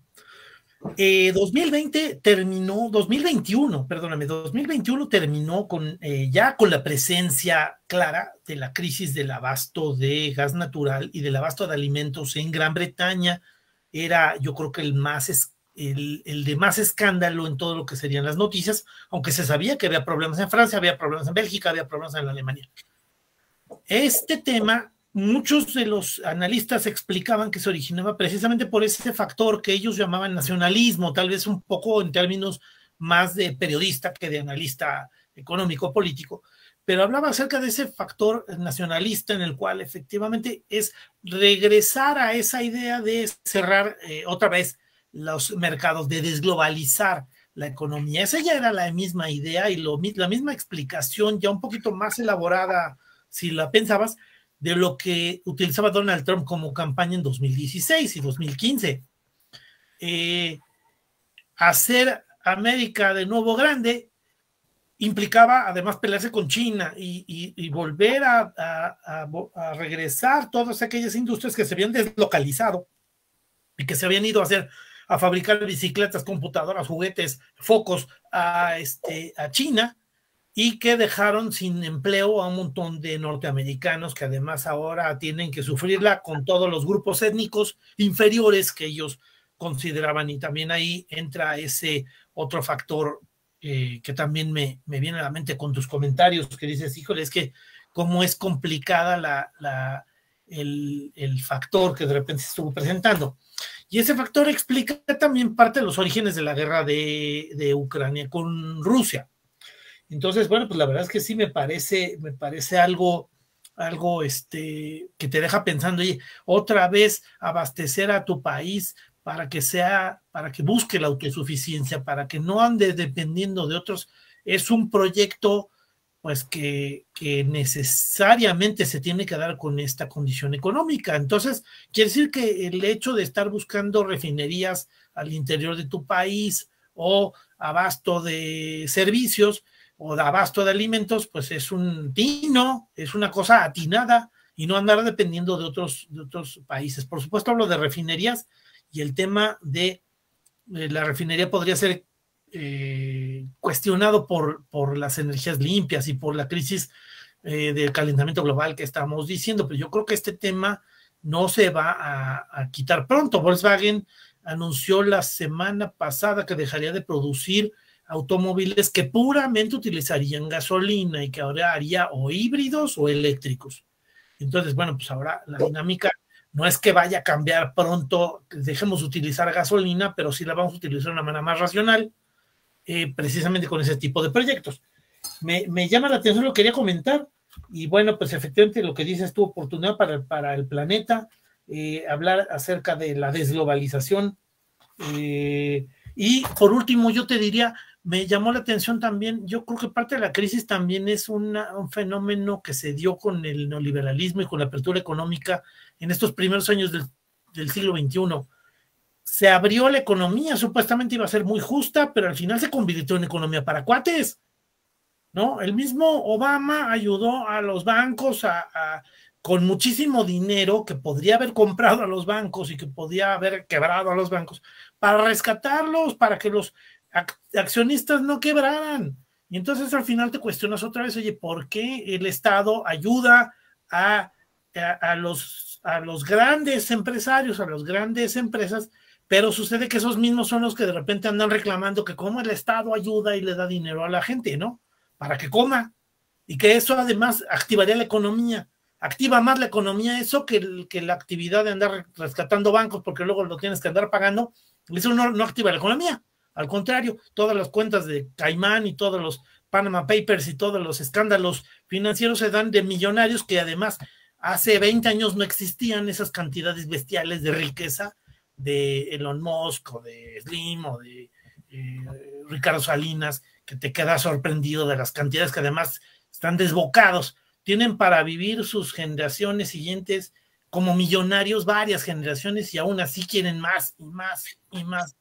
2020 eh, terminó, 2021, perdóname, 2021 terminó con eh, ya con la presencia clara de la crisis del abasto de gas natural y del abasto de alimentos en Gran Bretaña. Era, yo creo que el más escaso el, de más escándalo en todo lo que serían las noticias, aunque se sabía que había problemas en Francia, había problemas en Bélgica, había problemas en Alemania. Este tema, muchos de los analistas explicaban que se originaba precisamente por ese factor que ellos llamaban nacionalismo, tal vez un poco en términos más de periodista que de analista económico político, pero hablaba acerca de ese factor nacionalista en el cual efectivamente es regresar a esa idea de cerrar eh, otra vez los mercados, de desglobalizar la economía. Esa ya era la misma idea y lo, la misma explicación, ya un poquito más elaborada, si la pensabas, de lo que utilizaba Donald Trump como campaña en 2016 y 2015. Eh, hacer América de nuevo grande implicaba además pelearse con China y, volver a regresar todas aquellas industrias que se habían deslocalizado y que se habían ido a hacer a fabricar bicicletas, computadoras, juguetes, focos a, este, a China y que dejaron sin empleo a un montón de norteamericanos que además ahora tienen que sufrirla con todos los grupos étnicos inferiores que ellos consideraban y también ahí entra ese otro factor eh, que también me, viene a la mente con tus comentarios que dices, híjole, es que cómo es complicada la, la el, el, factor que de repente se estuvo presentando. Y ese factor explica también parte de los orígenes de la guerra de, Ucrania con Rusia. Entonces, bueno, pues la verdad es que sí me parece, me parece algo, algo este, que te deja pensando, oye, otra vez abastecer a tu país para que sea, para que busque la autosuficiencia, para que no ande dependiendo de otros, es un proyecto pues que, necesariamente se tiene que dar con esta condición económica. Entonces, quiere decir que el hecho de estar buscando refinerías al interior de tu país o abasto de servicios o de abasto de alimentos, pues es un tino, es una cosa atinada y no andar dependiendo de otros, de otros países. Por supuesto, hablo de refinerías y el tema de eh, la refinería podría ser eh, cuestionado por, por las energías limpias y por la crisis eh, del calentamiento global que estamos diciendo, pero yo creo que este tema no se va a, quitar pronto. Volkswagen anunció la semana pasada que dejaría de producir automóviles que puramente utilizarían gasolina y que ahora haría o híbridos o eléctricos. Entonces, bueno, pues ahora la dinámica no es que vaya a cambiar pronto, dejemos utilizar gasolina, pero sí la vamos a utilizar de una manera más racional eh, precisamente con ese tipo de proyectos. Me, llama la atención, lo quería comentar, y bueno, pues efectivamente lo que dices tu oportunidad para, para el planeta, eh, hablar acerca de la desglobalización. Eh, y por último, yo te diría, me llamó la atención también, yo creo que parte de la crisis también es un fenómeno que se dio con el neoliberalismo y con la apertura económica en estos primeros años del, del siglo XXI se abrió la economía, supuestamente iba a ser muy justa, pero al final se convirtió en economía para cuates. ¿No? El mismo Obama ayudó a los bancos a, con muchísimo dinero que podría haber comprado a los bancos y que podía haber quebrado a los bancos para rescatarlos, para que los accionistas no quebraran. Y entonces al final te cuestionas otra vez, oye, ¿por qué el Estado ayuda a, a los, a los grandes empresarios, a las grandes empresas? pero sucede que esos mismos son los que de repente andan reclamando que como el Estado ayuda y le da dinero a la gente, ¿no? Para que coma. Y que eso además activaría la economía. Activa más la economía eso que, que la actividad de andar rescatando bancos porque luego lo tienes que andar pagando. Eso no, no activa la economía. Al contrario, todas las cuentas de Caimán y todos los Panama Papers y todos los escándalos financieros se dan de millonarios que además hace 20 años no existían esas cantidades bestiales de riqueza de Elon Musk o de Slim o de eh, Ricardo Salinas, que te queda sorprendido de las cantidades que además están desbocados. Tienen para vivir sus generaciones siguientes como millonarios varias generaciones y aún así quieren más y más y más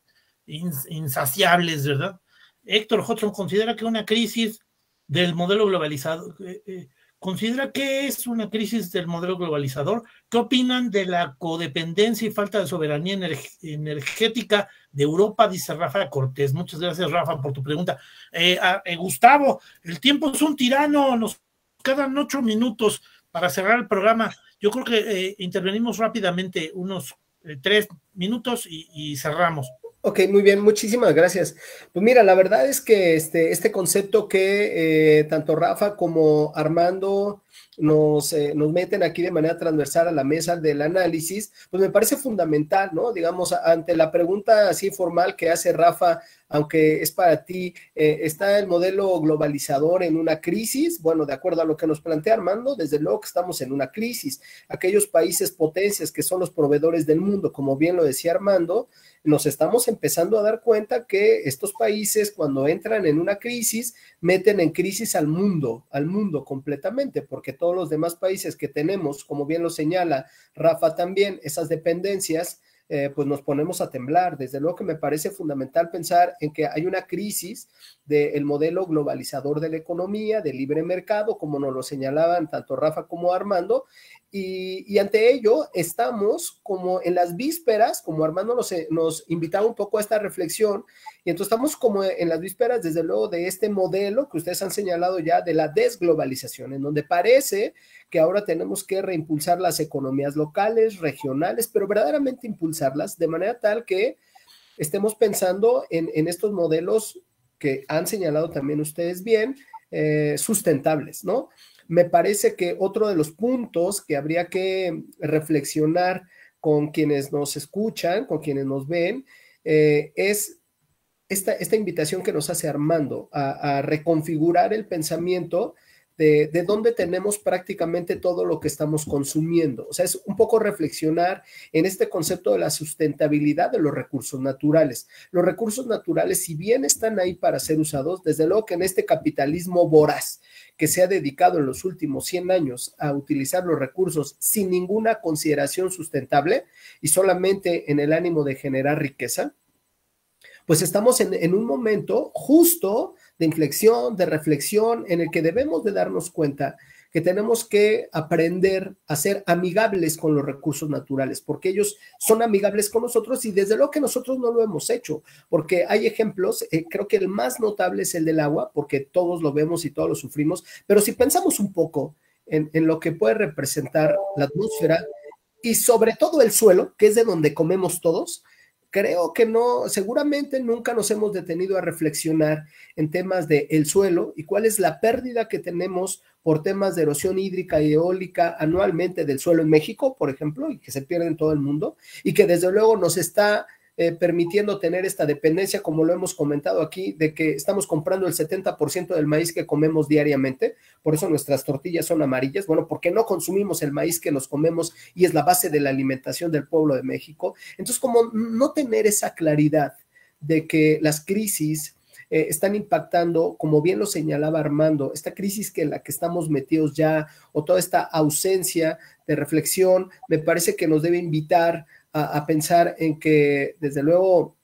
insaciables, ¿verdad? Héctor Hodgson considera que una crisis del modelo globalizado, eh, eh, considera que es una crisis del modelo globalizador. ¿Qué opinan de la codependencia y falta de soberanía energética de Europa? Dice Rafa Cortés. Muchas gracias, Rafa, por tu pregunta. Eh, ah, eh, Gustavo, el tiempo es un tirano, nos quedan ocho minutos para cerrar el programa. Yo creo que eh, intervenimos rápidamente, unos tres minutos y cerramos. Ok, muy bien, muchísimas gracias. Pues mira, la verdad es que este, este concepto que eh, tanto Rafa como Armando nos, eh, nos meten aquí de manera transversal a la mesa del análisis, pues me parece fundamental, ¿no? Digamos, ante la pregunta así formal que hace Rafa, aunque es para ti, eh, ¿está el modelo globalizador en una crisis? Bueno, de acuerdo a lo que nos plantea Armando, desde luego que estamos en una crisis. Aquellos países potencias que son los proveedores del mundo, como bien lo decía Armando, nos estamos empezando a dar cuenta que estos países cuando entran en una crisis, meten en crisis al mundo, al mundo completamente, porque todos los demás países que tenemos, como bien lo señala Rafa también, esas dependencias, eh, pues nos ponemos a temblar. Desde luego que me parece fundamental pensar en que hay una crisis del modelo globalizador de la economía, del libre mercado, como nos lo señalaban tanto Rafa como Armando, y, ante ello, estamos como en las vísperas, como Armando nos, eh, nos invitaba un poco a esta reflexión, y entonces estamos como en las vísperas, desde luego, de este modelo que ustedes han señalado ya de la desglobalización, en donde parece que ahora tenemos que reimpulsar las economías locales, regionales, pero verdaderamente impulsarlas de manera tal que estemos pensando en, estos modelos que han señalado también ustedes bien, eh, sustentables, ¿no? me parece que otro de los puntos que habría que reflexionar con quienes nos escuchan, con quienes nos ven, eh, es esta, invitación que nos hace Armando a reconfigurar el pensamiento de, dónde tenemos prácticamente todo lo que estamos consumiendo. O sea, es un poco reflexionar en este concepto de la sustentabilidad de los recursos naturales. Los recursos naturales, si bien están ahí para ser usados, desde luego que en este capitalismo voraz que se ha dedicado en los últimos 100 años a utilizar los recursos sin ninguna consideración sustentable y solamente en el ánimo de generar riqueza, pues estamos en, en un momento justo de inflexión, de reflexión, en el que debemos de darnos cuenta que tenemos que aprender a ser amigables con los recursos naturales, porque ellos son amigables con nosotros y desde lo que nosotros no lo hemos hecho, porque hay ejemplos, eh, creo que el más notable es el del agua, porque todos lo vemos y todos lo sufrimos, pero si pensamos un poco en lo que puede representar la atmósfera y sobre todo el suelo, que es de donde comemos todos, creo que no, seguramente nunca nos hemos detenido a reflexionar en temas del suelo y cuál es la pérdida que tenemos por temas de erosión hídrica y eólica anualmente del suelo en México, por ejemplo, y que se pierde en todo el mundo, y que desde luego nos está eh, permitiendo tener esta dependencia, como lo hemos comentado aquí, de que estamos comprando el 70% del maíz que comemos diariamente, por eso nuestras tortillas son amarillas, bueno, porque no consumimos el maíz que nos comemos y es la base de la alimentación del pueblo de México. Entonces, como no tener esa claridad de que las crisis eh, están impactando, como bien lo señalaba Armando, esta crisis que en la que estamos metidos ya o toda esta ausencia de reflexión, me parece que nos debe invitar a, pensar en que, desde luego,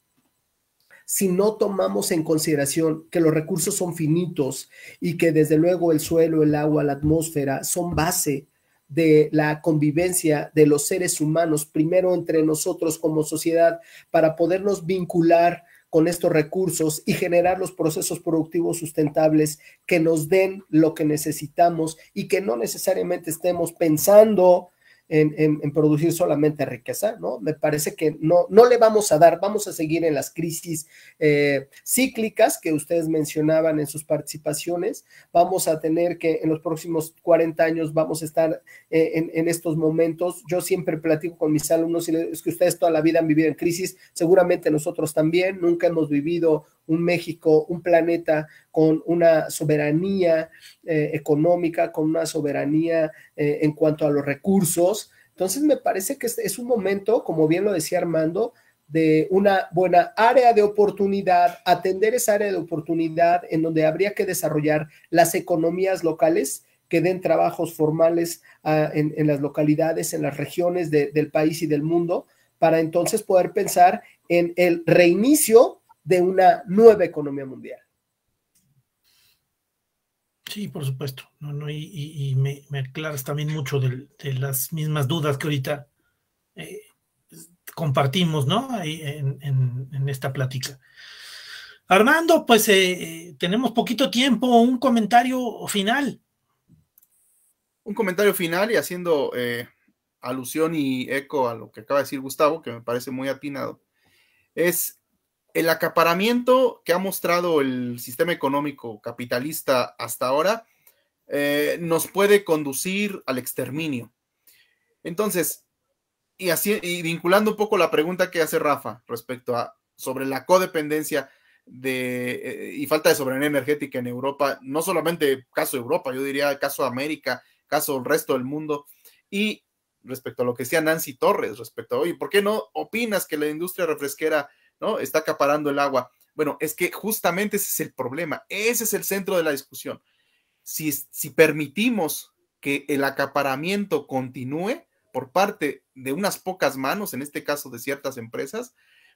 si no tomamos en consideración que los recursos son finitos y que desde luego el suelo, el agua, la atmósfera son base de la convivencia de los seres humanos, primero entre nosotros como sociedad, para podernos vincular con estos recursos y generar los procesos productivos sustentables que nos den lo que necesitamos y que no necesariamente estemos pensando en, producir solamente riqueza, ¿no? Me parece que no, no le vamos a dar, vamos a seguir en las crisis eh, cíclicas que ustedes mencionaban en sus participaciones, vamos a tener que en los próximos 40 años vamos a estar eh, en, estos momentos, yo siempre platico con mis alumnos y les, es que ustedes toda la vida han vivido en crisis, seguramente nosotros también, nunca hemos vivido un México, un planeta con una soberanía eh, económica, con una soberanía eh, en cuanto a los recursos. Entonces me parece que es, un momento, como bien lo decía Armando, de una buena área de oportunidad, atender esa área de oportunidad en donde habría que desarrollar las economías locales que den trabajos formales ah, en, las localidades, en las regiones del país y del mundo, para entonces poder pensar en el reinicio de una nueva economía mundial. Sí, por supuesto. y, me, aclaras también mucho de, las mismas dudas que ahorita eh, compartimos, ¿no? en, esta plática. Armando, pues eh, eh, tenemos poquito tiempo, un comentario final. Un comentario final y haciendo alusión y eco a lo que acaba de decir Gustavo, que me parece muy atinado. Es el acaparamiento que ha mostrado el sistema económico capitalista hasta ahora eh, nos puede conducir al exterminio. Entonces, y, así, y vinculando un poco la pregunta que hace Rafa respecto a sobre la codependencia de, eh, y falta de soberanía energética en Europa, no solamente caso Europa, yo diría caso América, caso el resto del mundo, y respecto a lo que decía Nancy Torres, respecto a, hoy, ¿por qué no opinas que la industria refresquera ¿no? Está acaparando el agua. Bueno, es que justamente ese es el problema, ese es el centro de la discusión. Si, si permitimos que el acaparamiento continúe por parte de unas pocas manos, en este caso de ciertas empresas,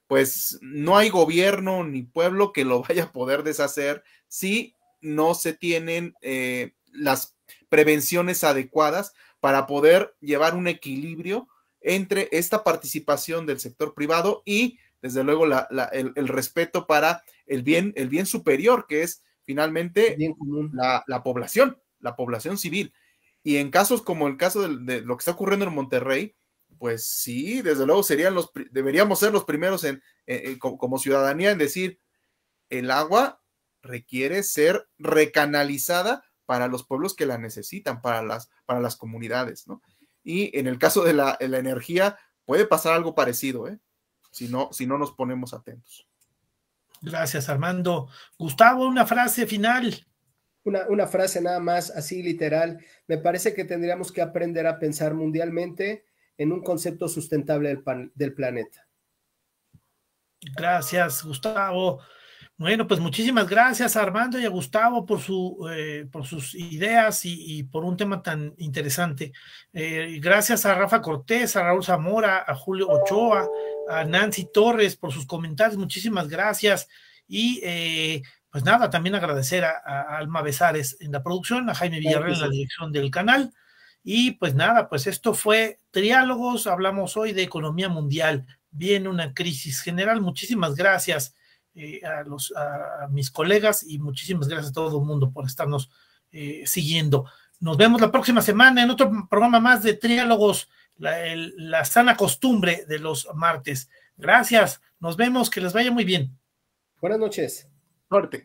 pues no hay gobierno ni pueblo que lo vaya a poder deshacer si no se tienen eh, las prevenciones adecuadas para poder llevar un equilibrio entre esta participación del sector privado y desde luego el, respeto para el bien, el bien superior, que es finalmente La, población, la población civil. Y en casos como el caso de, lo que está ocurriendo en Monterrey, pues sí, desde luego serían los, deberíamos ser los primeros en, eh, eh, como, ciudadanía en decir, el agua requiere ser recanalizada para los pueblos que la necesitan, para las, para las comunidades, ¿no? Y en el caso de la, de la energía, puede pasar algo parecido, ¿eh? si no, nos ponemos atentos. Gracias, Armando. Gustavo, una frase final. Una, frase nada más así literal. Me parece que tendríamos que aprender a pensar mundialmente en un concepto sustentable del planeta. Gracias, Gustavo. Bueno, pues muchísimas gracias a Armando y a Gustavo por, su, eh, por sus ideas y, por un tema tan interesante. Eh, gracias a Rafa Cortés, a Raúl Zamora, a Julio Ochoa, a Nancy Torres por sus comentarios. Muchísimas gracias. Y eh, pues nada, también agradecer a, a, Alma Besares en la producción, a Jaime Villarreal en la dirección del canal. Y pues nada, pues esto fue Triálogos. Hablamos hoy de economía mundial. Viene una crisis general. Muchísimas gracias. Eh, a, los, a, mis colegas y muchísimas gracias a todo el mundo por estarnos eh, siguiendo. Nos vemos la próxima semana en otro programa más de Triálogos, la, la sana costumbre de los martes. Gracias, nos vemos, que les vaya muy bien. Buenas noches. Suerte.